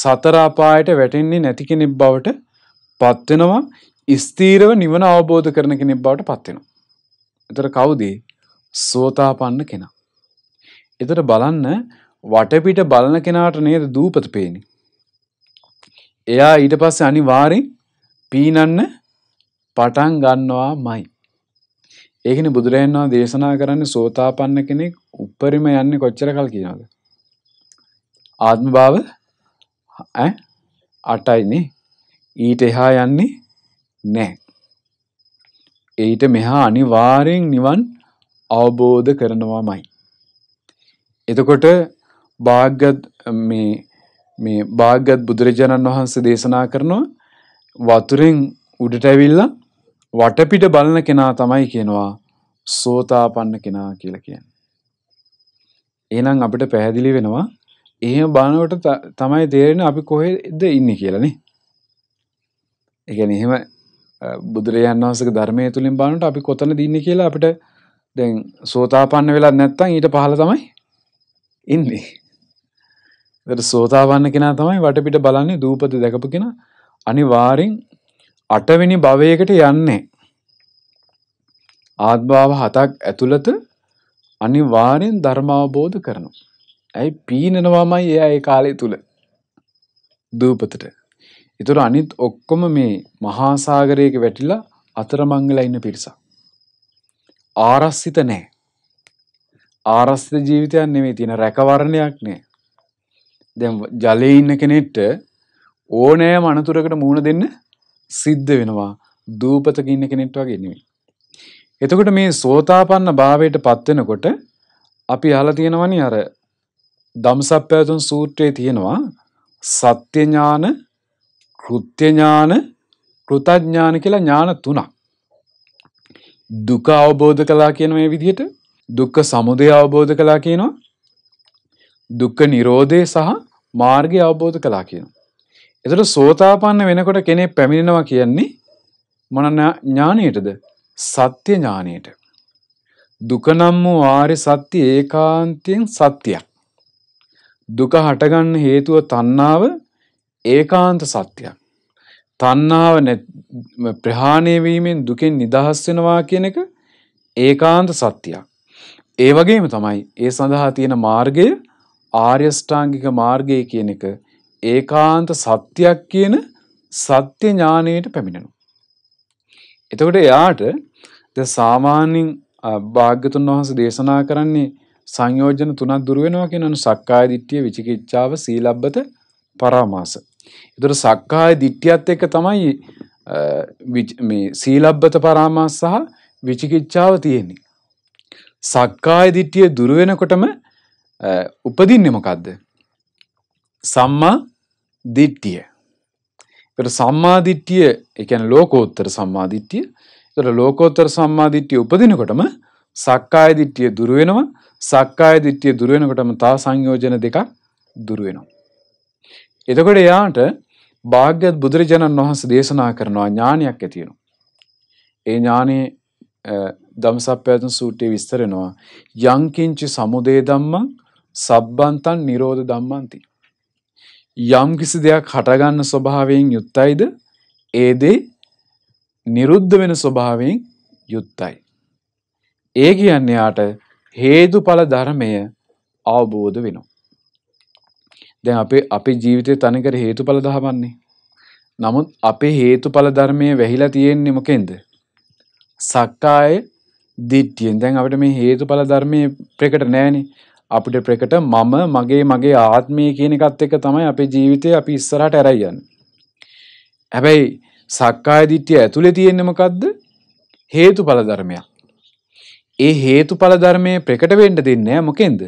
සතර අපායට වැටෙන්නේ නැති කෙනෙක් බවට පත් වෙනවා ස්ථීරව නිවන අවබෝධ කරන කෙනෙක් බවට පත් වෙනවා. එතකොට කවුද? සෝතාපන්න කෙනා. එතකොට බලන්න වටපිට බලන කෙනාට නේද දූපත පේන්නේ. එයා ඊට පස්සේ අනිවාර්යෙන් පීනන්න පටන් ගන්නවාමයි. ඒකනේ බුදුරජාණන් වහන්සේ දේශනා කරන්නේ සෝතාපන්න කෙනෙක් උප්පරිම යන්නේ කොච්චර කල් කියනවද? ආත්ම භාව ඈ 8යිනේ. ඊට එහා යන්නේ නැහැ. ඊට මෙහා අනිවාර්යෙන් නිවන් අවබෝධ කරනවාමයි. එතකොට භාග්‍යත් මේ මේ භාග්‍යත් බුදුරජාණන් වහන්සේ දේශනා කරනවා වතුරෙන් උඩට ඇවිල්ලා වටපිට බලන කෙනා තමයි කියනවා සෝතාපන්න කෙනා කියලා කියන්නේ. එහෙනම් අපිට පැහැදිලි වෙනවා එහෙම බලනකොට තමයි තේරෙන්නේ අපි කොහෙද ඉන්නේ කියලා නේ. ඒ කියන්නේ එහෙම බුදුරජාණන් වහන්සේගේ ධර්මයේ තුලින් බලනකොට අපි කොතනද ඉන්නේ කියලා අපිට දැන් සෝතාපන්න වෙලා නැත්නම් ඊට පහළ තමයි ඉන්නේ. ඒතර සෝතාපන්න කෙනා තමයි වටපිට බලන්නේ දූපත දැකපු කෙනා අනිවාර්යෙන් අටවෙනි භවයකට යන්නේ. ආත්භාව හතක් ඇතුළත අනිවාර්යෙන් ධර්මාවබෝධ කරනවා. ඇයි පීනනවාමයි එයා ඒ කාලය තුල. දූපතට. ඒතර අනිත් ඔක්කොම මේ මහා සාගරයක වැටිලා අතරමංගල ඉන්න පිරිසක්. ආරස්සිත නැහැ. ආරස්ත ජීවිතයක් නෙමෙයි තියෙන රැකවරණයක් නෑ. දැන් ජලයේ ඉන්න කෙනෙක්ට ඕනෑම අනතුරකට මුහුණ දෙන්න සිද්ධ වෙනවා දූපතක ඉන්න කෙනෙක්ට වගේ නෙවෙයි. එතකොට මේ සෝතාපන්න භාවයට පත් වෙනකොට අපි අහලා තියෙනවනේ අර ධම්සප්පවතුන් සූත්‍රයේ තියෙනවා සත්‍ය ඥාන, කෘත්‍ය ඥාන, කෘතඥාන කියලා ඥාන තුනක්. දුක අවබෝධ කළා කියන මේ විදිහට දුක්ඛ සමුදය අවබෝධ කළා කියනවා. දුක්ඛ නිරෝධය සහ මාර්ගය අවබෝධ කළා කියනවා. එතට සෝතාපන්න වෙනකොට කෙනෙක් පැමිණෙනවා කියන්නේ මොන ඥානයටද සත්‍ය ඥානයට. දුකනම් වූ ආර්ය සත්‍ය ඒකාන්තයෙන් සත්‍යයක්. දුක හටගන්න හේතුව තණ්හාව ඒකාන්ත සත්‍යයක්. තණ්හාව ප්‍රහාණය වීමෙන් දුකෙන් නිදහස් වෙනවා කියන එක ඒකාන්ත සත්‍යයක්. ඒ වගේම තමයි ඒ සඳහා තියෙන මාර්ගය ආර්ය ෂ්ටාංගික මාර්ගය කියන එක ඒකාන්ත සත්‍යයක් කියන සත්‍ය ඥානයට පැමිණෙනු. එතකොට එයාට සාමාන්‍යින් භාග්‍යතුන් වහන්ස දේශනා කරන්නේ සංයෝජන තුනක් දුරුවෙනවා කියන සක්කාය දිට්ඨිය විචිකිච්ඡාව සීලබ්බත පරාමාස. ඒතර සක්කාය දිට්ඨියත් එක්ක තමයි මේ සීලබ්බත පරාමාස සහ විචිකිච්ඡාව තියෙන්නේ. සක්කාය දිට්ඨිය දුර වෙනකොටම උපදින්නේ මොකද්ද? සම්මා දිට්ඨිය. ඒතර සම්මා දිට්ඨිය ඒ කියන්නේ ලෝකෝත්තර සම්මා දිට්ඨිය. ඒතර ලෝකෝත්තර සම්මා දිට්ඨිය උපදිනකොටම සක්කාය දිට්ඨිය දුර වෙනවා. සක්කාය දිට්ඨිය දුර වෙනකොටම තව සංයෝජන දෙකක් දුර වෙනවා. එතකොට එයාට භාග්‍යවත් බුදුරජාණන් වහන්සේ දේශනා කරනවා ඥානයක් ඇති වෙනවා. ඒ ඥානේ ධම්සප්පවතුන් සූට්ටේ විස්තර වෙනවා යංකින්ච සමුදය ධම්මං සබ්බන්තං නිරෝධ ධම්මන්ති. යම් කිසි දෙයක් හටගන්න ස්වභාවයෙන් යුක්තයිද ඒ දේ නිරුද්ධ වෙන ස්වභාවයෙන් යුක්තයි. ඒ කියන්නේ යාට හේතුඵල ධර්මය අවබෝධ වෙනවා. දැන් අපේ අපේ ජීවිතේ තනිකර හේතුඵල ධහවන්නේ. නමුත් අපේ හේතුඵල ධර්මය වැහිලා තියෙන්නේ මොකෙන්ද? සක්කාය දිට්ඨියෙන්. දැන් අපිට මේ හේතුඵල ධර්මයේ ප්‍රකට නැහැනේ. අපිට ප්‍රකට මම මගේ මගේ ආත්මය කියන එකත් එක්ක තමයි අපේ ජීවිතය අපි ඉස්සරහට ඇරයි යන්නේ. හැබැයි සක්කාය දිට්ඨිය ඇතුලේ තියෙන්නේ මොකද්ද? හේතුඵල ධර්මයක්. ඒ හේතුඵල ධර්මයේ ප්‍රකට වෙන්න දෙන්නේ මොකෙන්ද?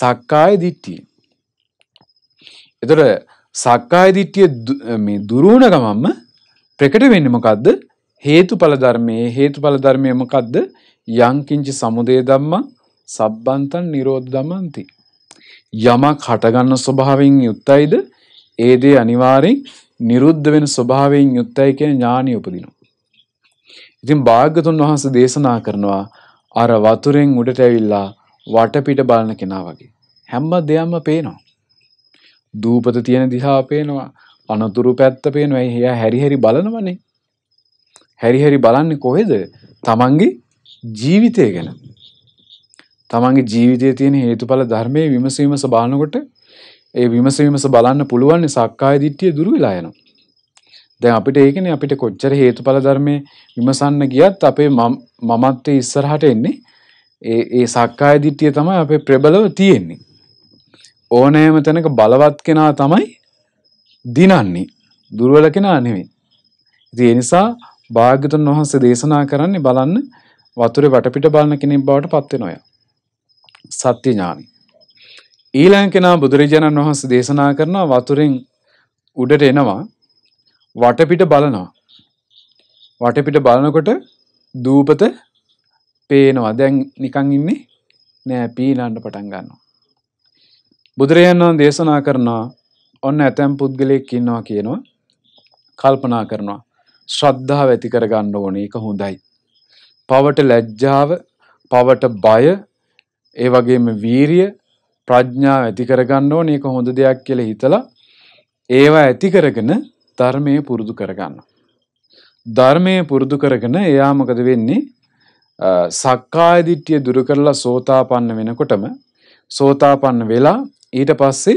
සක්කාය දිට්ඨිය. ඒතර සක්කාය දිට්ඨිය මේ දුරුණ ගමන්ම ප්‍රකට වෙන්නේ මොකද්ද? හේතුඵල ධර්මයේ හේතුඵල ධර්මයේ මොකද්ද? යංකින්ච සමුදය ධම්මං සබ්බන්තං නිරෝධ දමන්ති. යමක් හටගන්න ස්වභාවයෙන් යුක්තයිද ඒ දේ අනිවාර්යෙන් නිරුද්ධ වෙන ස්වභාවයෙන් යුක්තයි කියන ඥානිය උපදිනවා. ඉතින් භාග්‍යතුන් වහන්සේ දේශනා කරනවා අර වතුරෙන් උඩට ඇවිල්ලා වටපිට බලන කෙනා වගේ. හැම දෙයක්ම පේනවා. දූපත තියෙන දිහා පේනවා, අනතුරු පැත්ත පේනවා. එයා හැරි හැරි බලනවනේ. හැරි හැරි බලන්නේ කොහෙද? තමන්ගේ ජීවිතය ගැන. තමන්ගේ ජීවිතයේ තියෙන හේතුඵල ධර්මයේ විමසීමස බලනකොට ඒ විමසීමස බලන්න පුළුවන් සක්කාය දිට්ඨිය දුරු වෙලා යනවා. දැන් අපිට ඒකනේ අපිට කොච්චර හේතුඵල ධර්මයේ විමසන්න ගියත් අපේ මමත්වයේ ඉස්සරහට එන්නේ ඒ ඒ සක්කාය දිට්ඨිය තමයි අපේ ප්‍රබලව තියෙන්නේ. ඕනෑම තැනක බලවත් කෙනා තමයි දිනන්නේ. දුර්වල කෙනා නෙවෙයි. ඉතින් ඒ නිසා භාග්‍යතුන් වහන්සේ දේශනා කරන්නේ බලන්න වතුරේ වටපිට බලන කෙනෙක් බවට පත් වෙනවා. සත්‍ය ඥානි. ඊළඟ කෙනා බුදුරජාණන් වහන්සේ දේශනා කරන වතුරෙන් උඩට එනවා වටපිට බලනවා. වටපිට බලනකොට දූපත පේනවා. දැන් නිකන් ඉන්නේ නෑ පීනන්න පටන් ගන්නවා. බුදුරජාණන් වහන්සේ දේශනා කරනවා ඔන්න ඇතැම් පුද්ගලයෙක් ඉන්නවා කියනවා. කල්පනා කරනවා. ශ්‍රද්ධාව ඇති කරගන්න ඕනේ ඒක හොඳයි. පවට ලැජ්ජාව, පවට බය, ඒ වගේම වීරිය ප්‍රඥාව ඇති කරගන්න ඕනේ ඒක හොඳ දෙයක් කියලා හිතලා ඒවා ඇති කරගෙන ධර්මයේ පුරුදු කරගන්න. ධර්මයේ පුරුදු කරගෙන එයා මොකද වෙන්නේ? සක්කාය දිට්ඨිය දුරු කරලා සෝතාපන්න වෙනකොටම සෝතාපන්න වෙලා ඊට පස්සේ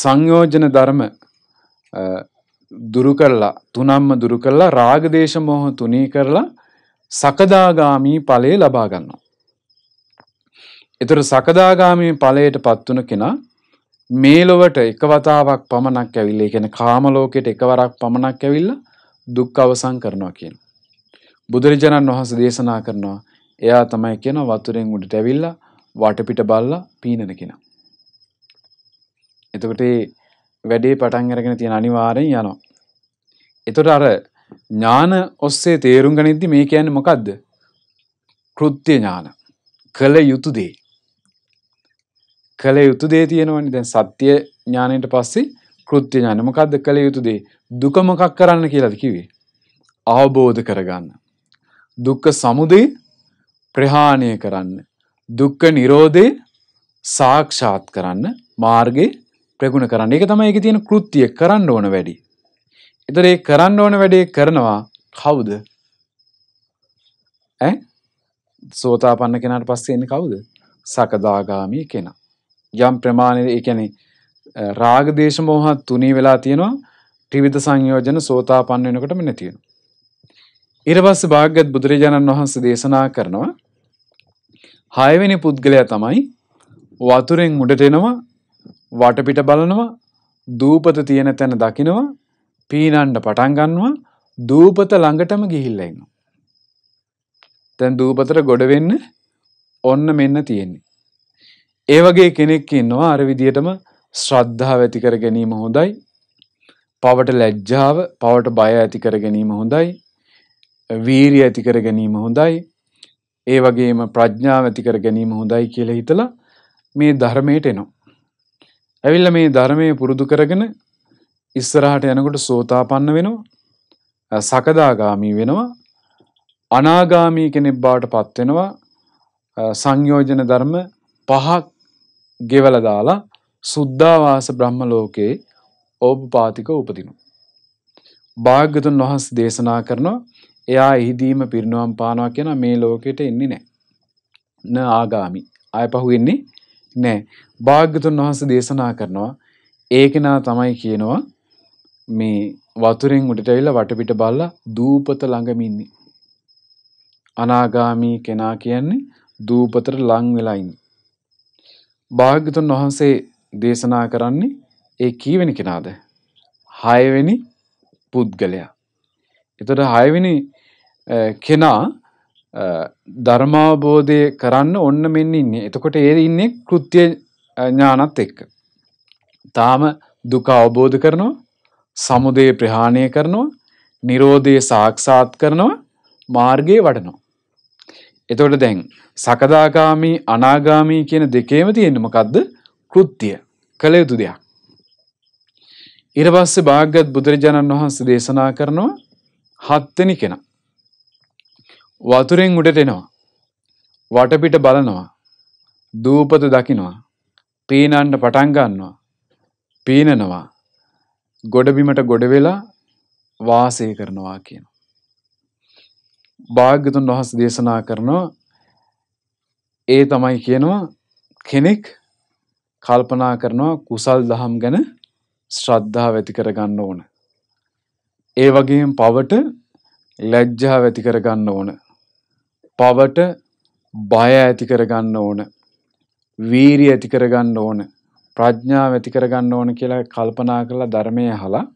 සංයෝජන ධර්ම දුරු කරලා තුනම්ම දුරු කරලා රාග දේශ මොහ තුනී කරලා සකදාගාමි ඵලය ලබා ගන්නවා. එතර සකදාගාමී ඵලයට පත්වන කෙනා මේ ලොවට එක වතාවක් පමණක් ඇවිල්ලා ඒ කියන්නේ කාම ලෝකයට එකවරක් පමණක් ඇවිල්ලා දුක් අවසන් කරනවා කියන. බුදුරජාණන් වහන්සේ දේශනා කරනවා එයා තමයි කියන වතුරෙන් උඩට ඇවිල්ලා වටපිට බල්ලා පීනන කෙනා. එතකොට ඒ වැඩේ පටන් අරගෙන තියෙන අනිවාර්යෙන් යනවා. එතකොට අර ඥාන ඔස්සේ තේරුම් ගනිද්දි මේ කියන්නේ මොකද්ද? කෘත්‍ය ඥාන. කළ යුතු දේ. කළ යුතු දේ තියෙනවනි දැන් සත්‍ය ඥානයට පස්සේ කෘත්‍ය ඥාන මොකද්ද කළ යුතු දේ දුක මොකක් කරන්න කියලාද කිව්වේ අවබෝධ කරගන්න දුක්ඛ සමුදය ප්‍රහාණය කරන්න දුක්ඛ නිරෝධය සාක්ෂාත් කරන්න මාර්ගේ ප්‍රගුණ කරන්න ඒක තමයි ඒකේ තියෙන කෘත්‍ය කරන්න ඕන වැඩි. ඒතර ඒ කරන්න ඕන වැඩේ කරනවා කවුද? ඈ සෝතාපන්න කෙනාට පස්සේ එන්නේ කවුද? සකදාගාමී කෙනා. යම් ප්‍රමාණයක ඒ කියන්නේ රාග දේශ මොහ තුනී වෙලා තියෙනවා ත්‍රිවිධ සංයෝජන සෝතාපන්න වෙනකොටම නැති වෙනවා ඊට පස්සේ භාග්‍යවත් බුදුරජාණන් වහන්සේ දේශනා කරනවා හයවෙනි පුද්ගලයා තමයි වතුරෙන් උඩට එනවා වටපිට බලනවා දූපත තියෙන තැන දකිනවා පීනන්න පටන් ගන්නවා දූපත ළඟටම ගිහිල්ලා ඉන්නවා. දැන් දූපතට ගොඩ වෙන්න ඔන්න මෙන්න තියෙන්නේ. ඒ වගේ කෙනෙක් ඉන්නවා අර විදිහටම ශ්‍රද්ධාව ඇති කර ගැනීම හොඳයි. පවට ලැජ්ජාව, පවට බය ඇති කර ගැනීම හොඳයි. වීරිය ඇති කර ගැනීම හොඳයි. ඒ වගේම ප්‍රඥාව ඇති කර ගැනීම හොඳයි කියලා හිතලා මේ ධර්මයට එනවා. ඇවිල්ලා මේ ධර්මයේ පුරුදු කරගෙන ඉස්සරහට යනකොට සෝතාපන්න වෙනවා. සකදාගාමී වෙනවා. අනාගාමී කෙනෙක් බවට පත් වෙනවා. සංයෝජන ධර්ම පහක් ගෙවල දාලා සුද්ධාවාස බ්‍රහ්ම ලෝකේ ඕපපාතික උපදිනු. භාග්‍යතුන් වහන්සේ දේශනා කරනවා එයා එහිදීම පිරිනවම් පානවා කියන මේ ලෝකෙට එන්නේ නැහැ. න ආගාමි. ආයපහු එන්නේ නැහැ. භාග්‍යතුන් වහන්සේ දේශනා කරනවා ඒකෙනා තමයි කියනවා මේ වතුරෙන් උඩට ඇවිල්ලා වටපිට බලලා දූපත ළඟම ඉන්නේ. අනාගාමි කෙනා කියන්නේ දූපතට ලං වෙලා ඉන්නේ. භාග්‍යතුන් වහන්සේ දේශනා කරන්නේ ඒ කීවෙනි කෙනාද? හයවෙනි පුද්ගලයා. එතකොට හයවෙනි කෙනා ධර්මාබෝධය කරන්න ඔන්න මෙන්න ඉන්නේ. එතකොට ඒ ඉන්නේ කෘත්‍ය ඥානත් එක්ක. තාම දුක අවබෝධ කරනවා, සමුදය ප්‍රහාණය කරනවා, Nirodhe සාක්ෂාත් කරනවා, මාර්ගයේ වඩනවා. එතකොට දැන් සකදාගාමි අනාගාමි කියන දෙකේම තියෙන්නේ මොකද්ද? කෘත්‍ය. කළ යුතු දෙයක්. ඊට පස්සේ භාග්‍යවත් බුදුරජාණන් වහන්සේ දේශනා කරනවා හත්වෙනි කෙනා. වතුරෙන් උඩට එනවා. වටපිට බලනවා. දූපත දකිනවා. පීනන්න පටන් ගන්නවා. පීනනවා. ගොඩබිමට ගොඩ වෙලා වාසය කරනවා කියනවා. භාග්‍යතුන් වහස දේශනා කරනවා ඒ තමයි කියනවා කෙනෙක් කල්පනා කරනවා කුසල් දහම් ගැන ශ්‍රද්ධාව ඇති කරගන්න ඕන. ඒ වගේම පවට ලැජ්ජාව ඇති කරගන්න ඕන. පවට බය ඇති කරගන්න ඕන. වීරිය ඇති කරගන්න ඕන. ප්‍රඥාව ඇති කරගන්න ඕන කියලා කල්පනා කරලා ධර්මය අහලා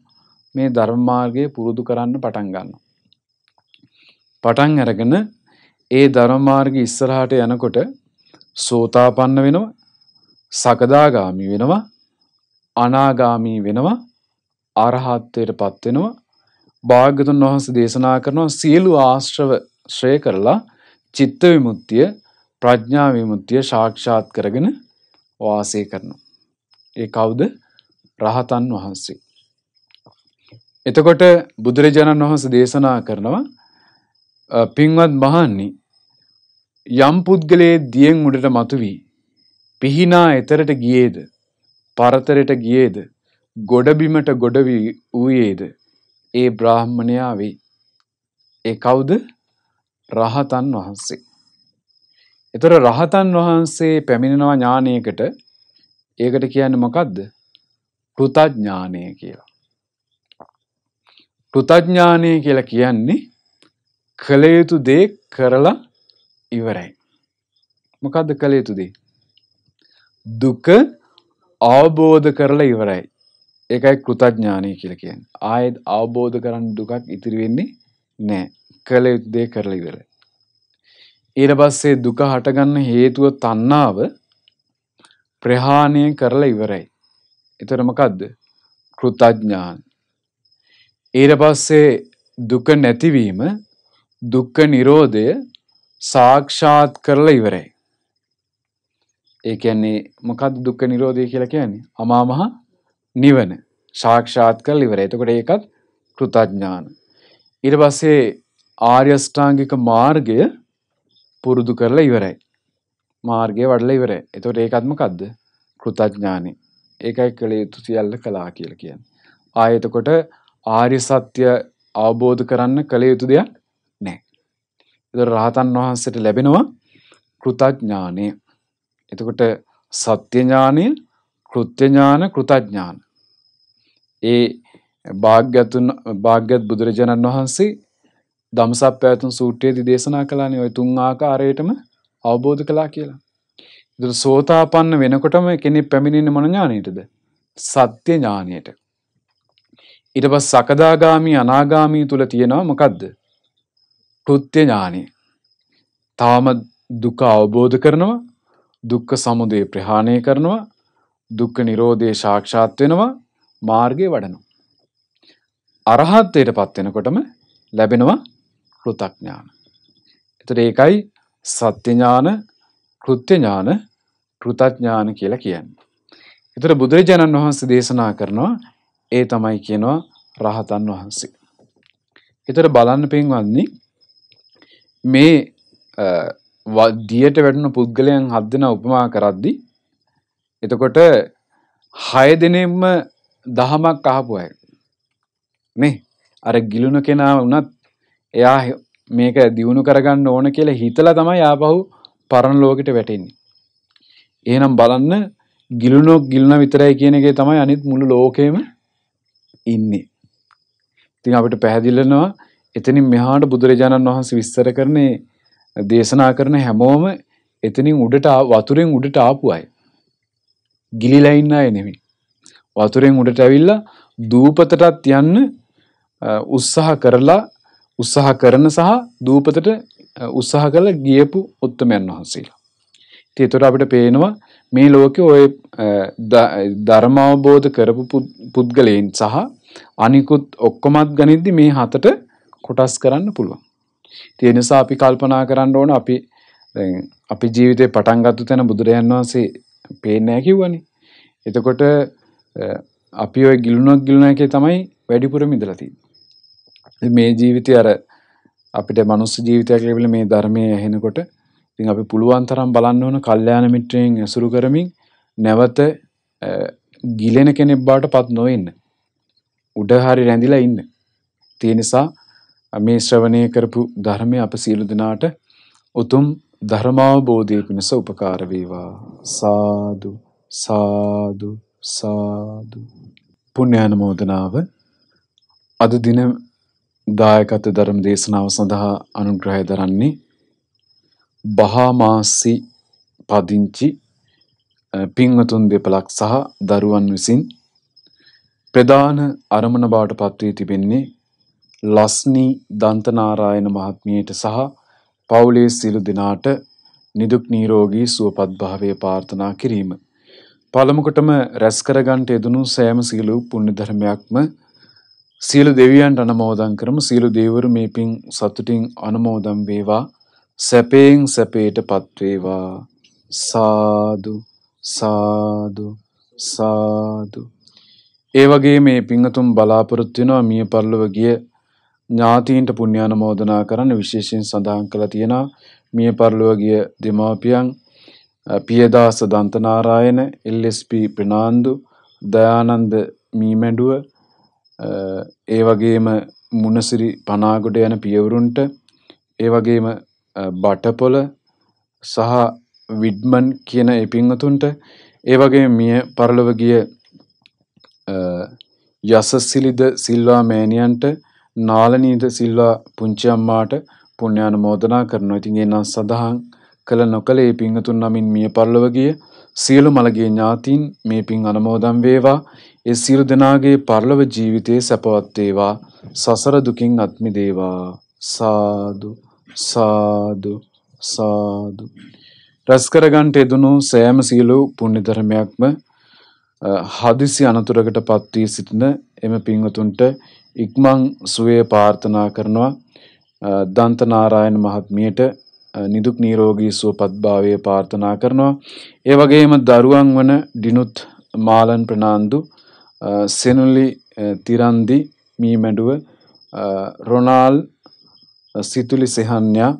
මේ ධර්ම මාර්ගය පුරුදු කරන්න පටන් ගන්නවා. පටන් අරගෙන ඒ ධර්ම මාර්ගයේ ඉස්සරහට යනකොට සෝතාපන්න වෙනවා සකදාගාමි වෙනවා අනාගාමි වෙනවා අරහත්ත්වයටපත් වෙනවා භාග්‍යතුන් වහන්සේ දේශනා කරනවා සියලු ආශ්‍රව ශ්‍රේ කරලා චිත්ත විමුක්තිය ප්‍රඥා විමුක්තිය සාක්ෂාත් කරගෙන වාසය කරනවා ඒ කවුද රහතන් වහන්සේ එතකොට බුදුරජාණන් වහන්සේ දේශනා කරනවා පින්වත් මහන්නි යම් පුද්ගලයේ දියෙන් උඩට මතුවී පිහිනා එතරට ගියේද පරතරයට ගියේද ගොඩබිමට ගොඩවී වූයේද ඒ බ්‍රාහ්මණයා වෙයි. ඒ කවුද රහතන් වහන්සේ. එතොර රහතන් වහන්සේ පැමිණෙනවා ඥානයකට ඒකට කියන්න මොකක්ද කෘතඥානය කියලා. කෘතඥානය කියලා කියන්නේ කළ යුතු දේ කරලා ඉවරයි. මොකක්ද කළ යුතු දේ? දුක අවබෝධ කරලා ඉවරයි. ඒකයි කෘතඥානය කියලා කියන්නේ. ආයෙත් අවබෝධ කරන් දුකක් ඉතිරි වෙන්නේ නැහැ. කළ යුතු දේ කරලා ඉවරයි. ඊට පස්සේ දුක හටගන්න හේතුව තණ්හාව ප්‍රහාණය කරලා ඉවරයි. එතකොට මොකද්ද? කෘතඥාන. ඊට පස්සේ දුක නැතිවීම දුක්ඛ නිරෝධය සාක්ෂාත් කරලා ඉවරයි. ඒ කියන්නේ මොකද්ද දුක්ඛ නිරෝධය කියලා කියන්නේ? අමා මහ නිවන සාක්ෂාත් කරලා ඉවරයි. එතකොට ඒකත් කෘතඥාන. ඊට පස්සේ ආර්ය අෂ්ටාංගික මාර්ගය පුරුදු කරලා ඉවරයි. මාර්ගය වඩලා ඉවරයි. එතකොට ඒකත් මොකද්ද? කෘතඥානෙ. ඒකයි කළ යුතු සියල්ල කළා කියලා කියන්නේ. ආයෙ එතකොට ආර්ය සත්‍ය අවබෝධ කරන්න කළ යුතු දෙයක් ඒතර රහතන් වහන්සේට ලැබෙනවා කෘතඥානෙ. එතකොට සත්‍ය ඥානෙ, කෘත්‍ය ඥාන, කෘතඥාන. ඒ භාග්‍යතුන් භාග්‍යත් බුදුරජාණන් වහන්සේ ධම්සප්පවතුන් සූත්‍රයේදී දේශනා කළානේ ওই තුන් ආකාරයටම අවබෝධ කළා කියලා. ඒතර සෝතාපන්න වෙනකොටම කෙනෙක් පැමිණෙන්නේ මොන ඥානෙටද? සත්‍ය ඥානෙට. ඊට පස්සේ සකදාගාමි අනාගාමි තුල තියෙනවා මොකද්ද? කෘත්‍ය ඥානෙ. තවම දුක අවබෝධ කරනවා දුක්ඛ සමුදය ප්‍රහාණය කරනවා දුක්ඛ නිරෝධය සාක්ෂාත් වෙනවා මාර්ගය වඩනවා. අරහත්ත්වයටපත් වෙනකොටම ලැබෙනවා කෘතඥාන. ඒතර ඒකයි සත්‍ය ඥාන, කෘත්‍ය ඥාන, කෘතඥාන කියලා කියන්නේ. ඒතර බුදුරජාණන් වහන්සේ දේශනා කරනවා ඒ තමයි කියනවා රහතන් වහන්සේ. ඒතර බලන්න පින්වත්නි මේ දියට වැටුණු පුද්ගලයන් හත් දෙනා උපමා කරද්දි එතකොට හය දෙනෙම්ම දහමක් අහපු අය නේ අර ගිලුණ කෙනා වුණත් එයා මේක දියුණු කරගන්න ඕන කියලා හිතලා තමයි ආපහු පරණ ලෝකෙට වැටෙන්නේ. එහෙනම් බලන්න ගිලුණොක් ගිලුණ විතරයි කියන එකේ තමයි අනිත් මුළු ලෝකෙම ඉන්නේ. ඉතින් අපිට පැහැදිලි වෙනවා එතනින් මෙහාට බුදුරජාණන් වහන්සේ විස්තර කරන්නේ දේශනා කරන හැමෝම එතනින් උඩට වතුරෙන් උඩට ආපු අය. ගිලිලා ඉන්න අය නෙමෙයි. වතුරෙන් උඩට ඇවිල්ලා දූපතටත් යන්න උත්සාහ කරලා උත්සාහ කරන සහ දූපතට උත්සාහ කරලා ගියපු උත්තමයන් වහන්සේලා. ඉතින් ඒතර අපිට පේනවා මේ ලෝකේ ওই ධර්ම අවබෝධ කරපු පුද්ගලයන් සහ අනිකුත් ඔක්කොමත් ගනිද්දි මේ හතට කොටස් කරන්න පුළුවන්. ඒ නිසා අපි කල්පනා කරන්න ඕන අපි දැන් අපි ජීවිතේ පටන් ගත්ත තැන බුදුරජාන් වහන්සේ පේන්නේ නැහැ කිව්වනේ. එතකොට අපි ওই ගිලුණක් ගිලුණා එකේ තමයි වැඩිපුරම ඉඳලා තියෙන්නේ. මේ ජීවිතය අර අපිට මනුස්ස ජීවිතයක් ලැබිලා මේ ධර්මයේ ඇහෙනකොට ඉතින් අපි පුළුවන් තරම් බලන්න ඕන කල්යාණ මිත්‍රයෙන් ඇසුරු කරමින් නැවත ගිලෙන කෙනෙක් බවට පත් නොවෙන්න. උඩ හරි රැඳිලා ඉන්න. ඒ නිසා මේ ශ්‍රවණය කරපු ධර්මය අප සියලු දෙනාට උතුම් ධර්මාවබෝධය පිණිස උපකාර වේවා සාදු සාදු සාදු පුණ්‍ය අනුමෝදනාව අද දින දායකත්ව ධර්ම දේශනාව සඳහා අනුග්‍රහය දරන්නේ බහාමාසි පදිංචි පින්වතුන් දෙපලක් සහ දරුවන් විසින් ප්‍රධාන අරමුණ බවට පත් වී තිබෙන්නේ ලස්නි දන්තනාරායන මහත්මියට සහ පවුලේ සියලු දෙනාට නිදුක් නිරෝගී සුවපත් භාවය ප්‍රාර්ථනා කිරීම. පළමුකොටම රැස් කරගන්ට යෙදුණු සෑම සියලු පුණ්‍ය ධර්මයක්ම සියලු දෙවියන්ට අනුමෝදන් කරමු සියලු දෙවිවරු මේ පින් සතුටින් අනුමෝදන් වේවා සැපයෙන් සැපේටපත් වේවා සාදු සාදු සාදු ඒ වගේ මේ පින්තුම් බලාපොරොත්තු වෙනවා මිය පරලොව ගිය ඥාතීන්ට පුණ්‍යානුමෝදනා කරන්න විශේෂයෙන් සඳහන් කළා තියෙනවා මිය පරලොව ගිය දෙමාපියන් පියදාස දන්තනාරායන LSP ප්‍රනාන්දු දයානන්ද මීමැඩුව ඒ වගේම මුණසිරි පනාගොඩ යන පියවරුන්ට ඒ වගේම බටපොළ සහ විඩ්මන් කියන ඒ පින්වතුන්ට ඒ වගේ මිය පරලොව ගිය යසසිලිද සිල්වා මෑණියන්ට නාලනීට සිල්වා පුංචි අම්මාට පුණ්‍යානුමෝදනා කරනවා. ඉතින් ඒ නම් සඳහන් කළ නොකලේ පිංගතුන් නමින් මිය පරලොව ගිය සියලු මළගේ ඥාතීන් මේ පිං අනුමෝදන් වේවා. ඒ සියලු දෙනාගේ පරලොව ජීවිතයේ සැපවත් වේවා. සසර දුකින් අත් මිදේවා. සාදු සාදු සාදු රැස්කරගන්ට එදුණු සෑම සියලු පුණ්‍ය ධර්මයක්ම හදිසි අනතුරකට පත් වී සිටින එම පින්වතුන්ට ඉක්මං සුවය ප්‍රාර්ථනා කරනවා දන්ත නාරායන මහත්මියට නිදුක් නිරෝගී සුවපත්භාවය ප්‍රාර්ථනා කරනවා. ඒ වගේම දරුවන් වන ඩිනුත් මාලන් ප්‍රනාන්දු සෙනුලි තිරන්දි මීමැඩුව රොනාල් සිතුලි සෙහන්්‍යා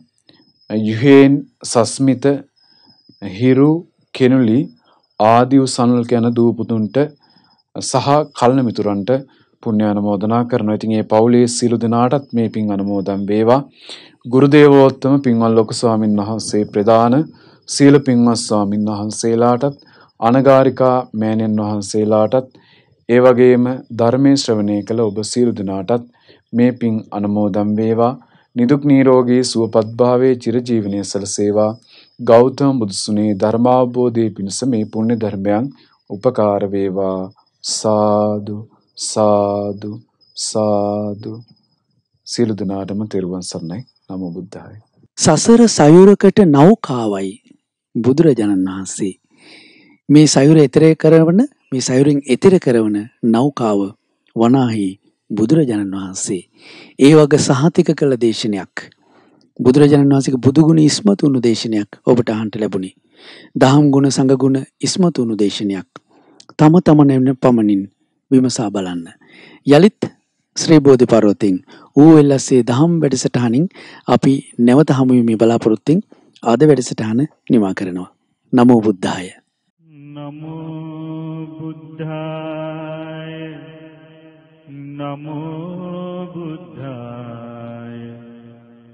යුහේන් සස්මිත හිරු කෙනුලි ආදිව් සනුල් යන දූපුතුන්ට සහ කල්න මිතුරන්ට පුණ්‍ය අනුමෝදනා කරනවා. ඉතින් ඒ පවුලේ සියලු දෙනාටත් මේ පින් අනුමෝදන් වේවා. ගුරු දේවෝත්තම පින්වත් ලොකු ස්වාමින් වහන්සේ ප්‍රදාන සීල පින්වත් ස්වාමින් වහන්සේලාටත් අනගාരികා මෑණියන් වහන්සේලාටත් ඒ වගේම ධර්මයේ ශ්‍රවණය කළ ඔබ සියලු දෙනාටත් මේ පින් අනුමෝදන් වේවා. නිදුක් නිරෝගී සුවපත් භාවයේ චිරජීවනයේ සලසේවා. ගෞතම බුදුසුනේ ධර්මාබෝධයේ පිණස මේ පුණ්‍ය ධර්මයන් උපකාර වේවා. සාදු සාදු සාදු සියලු දෙනාටම තෙරුවන් සරණයි නමෝ බුද්ධාය. සසර සයුරකට නෞකාවයි බුදුරජාණන් වහන්සේ මේ සයුර එතරය කරවන මේ සයුරින් එතෙර කරවන නෞකාව වනාහි බුදුරජාණන් වහන්සේ ඒ වගේ සහතික කළ දේශනයක් බුදුරජාණන් වහන්සේ බුදුගුණ ඉස්මතු වුණු දේශනයක් ඔබට අහන්ට ලැබුණි. දහම් ගුණ සඟගුණ ඉස්මතු වුණු දේශනයක්. තම තම නැවන පමණින් විමසා බලන්න. යළිත් ශ්‍රී බෝධි පර්වතයෙන් ඌ එල්ලස්සේ දහම් වැඩසටහනින් අපි නැවත හමුවීමේ බලාපොරොත්තුෙන් අද වැඩසටහන නිමා කරනවා. නමෝ බුද්ධාය. නමෝ බුද්ධාය. නමෝ බුද්ධාය.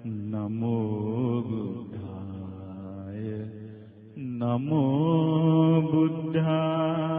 නමෝ බුද්ධාය. නමෝ බුද්ධාය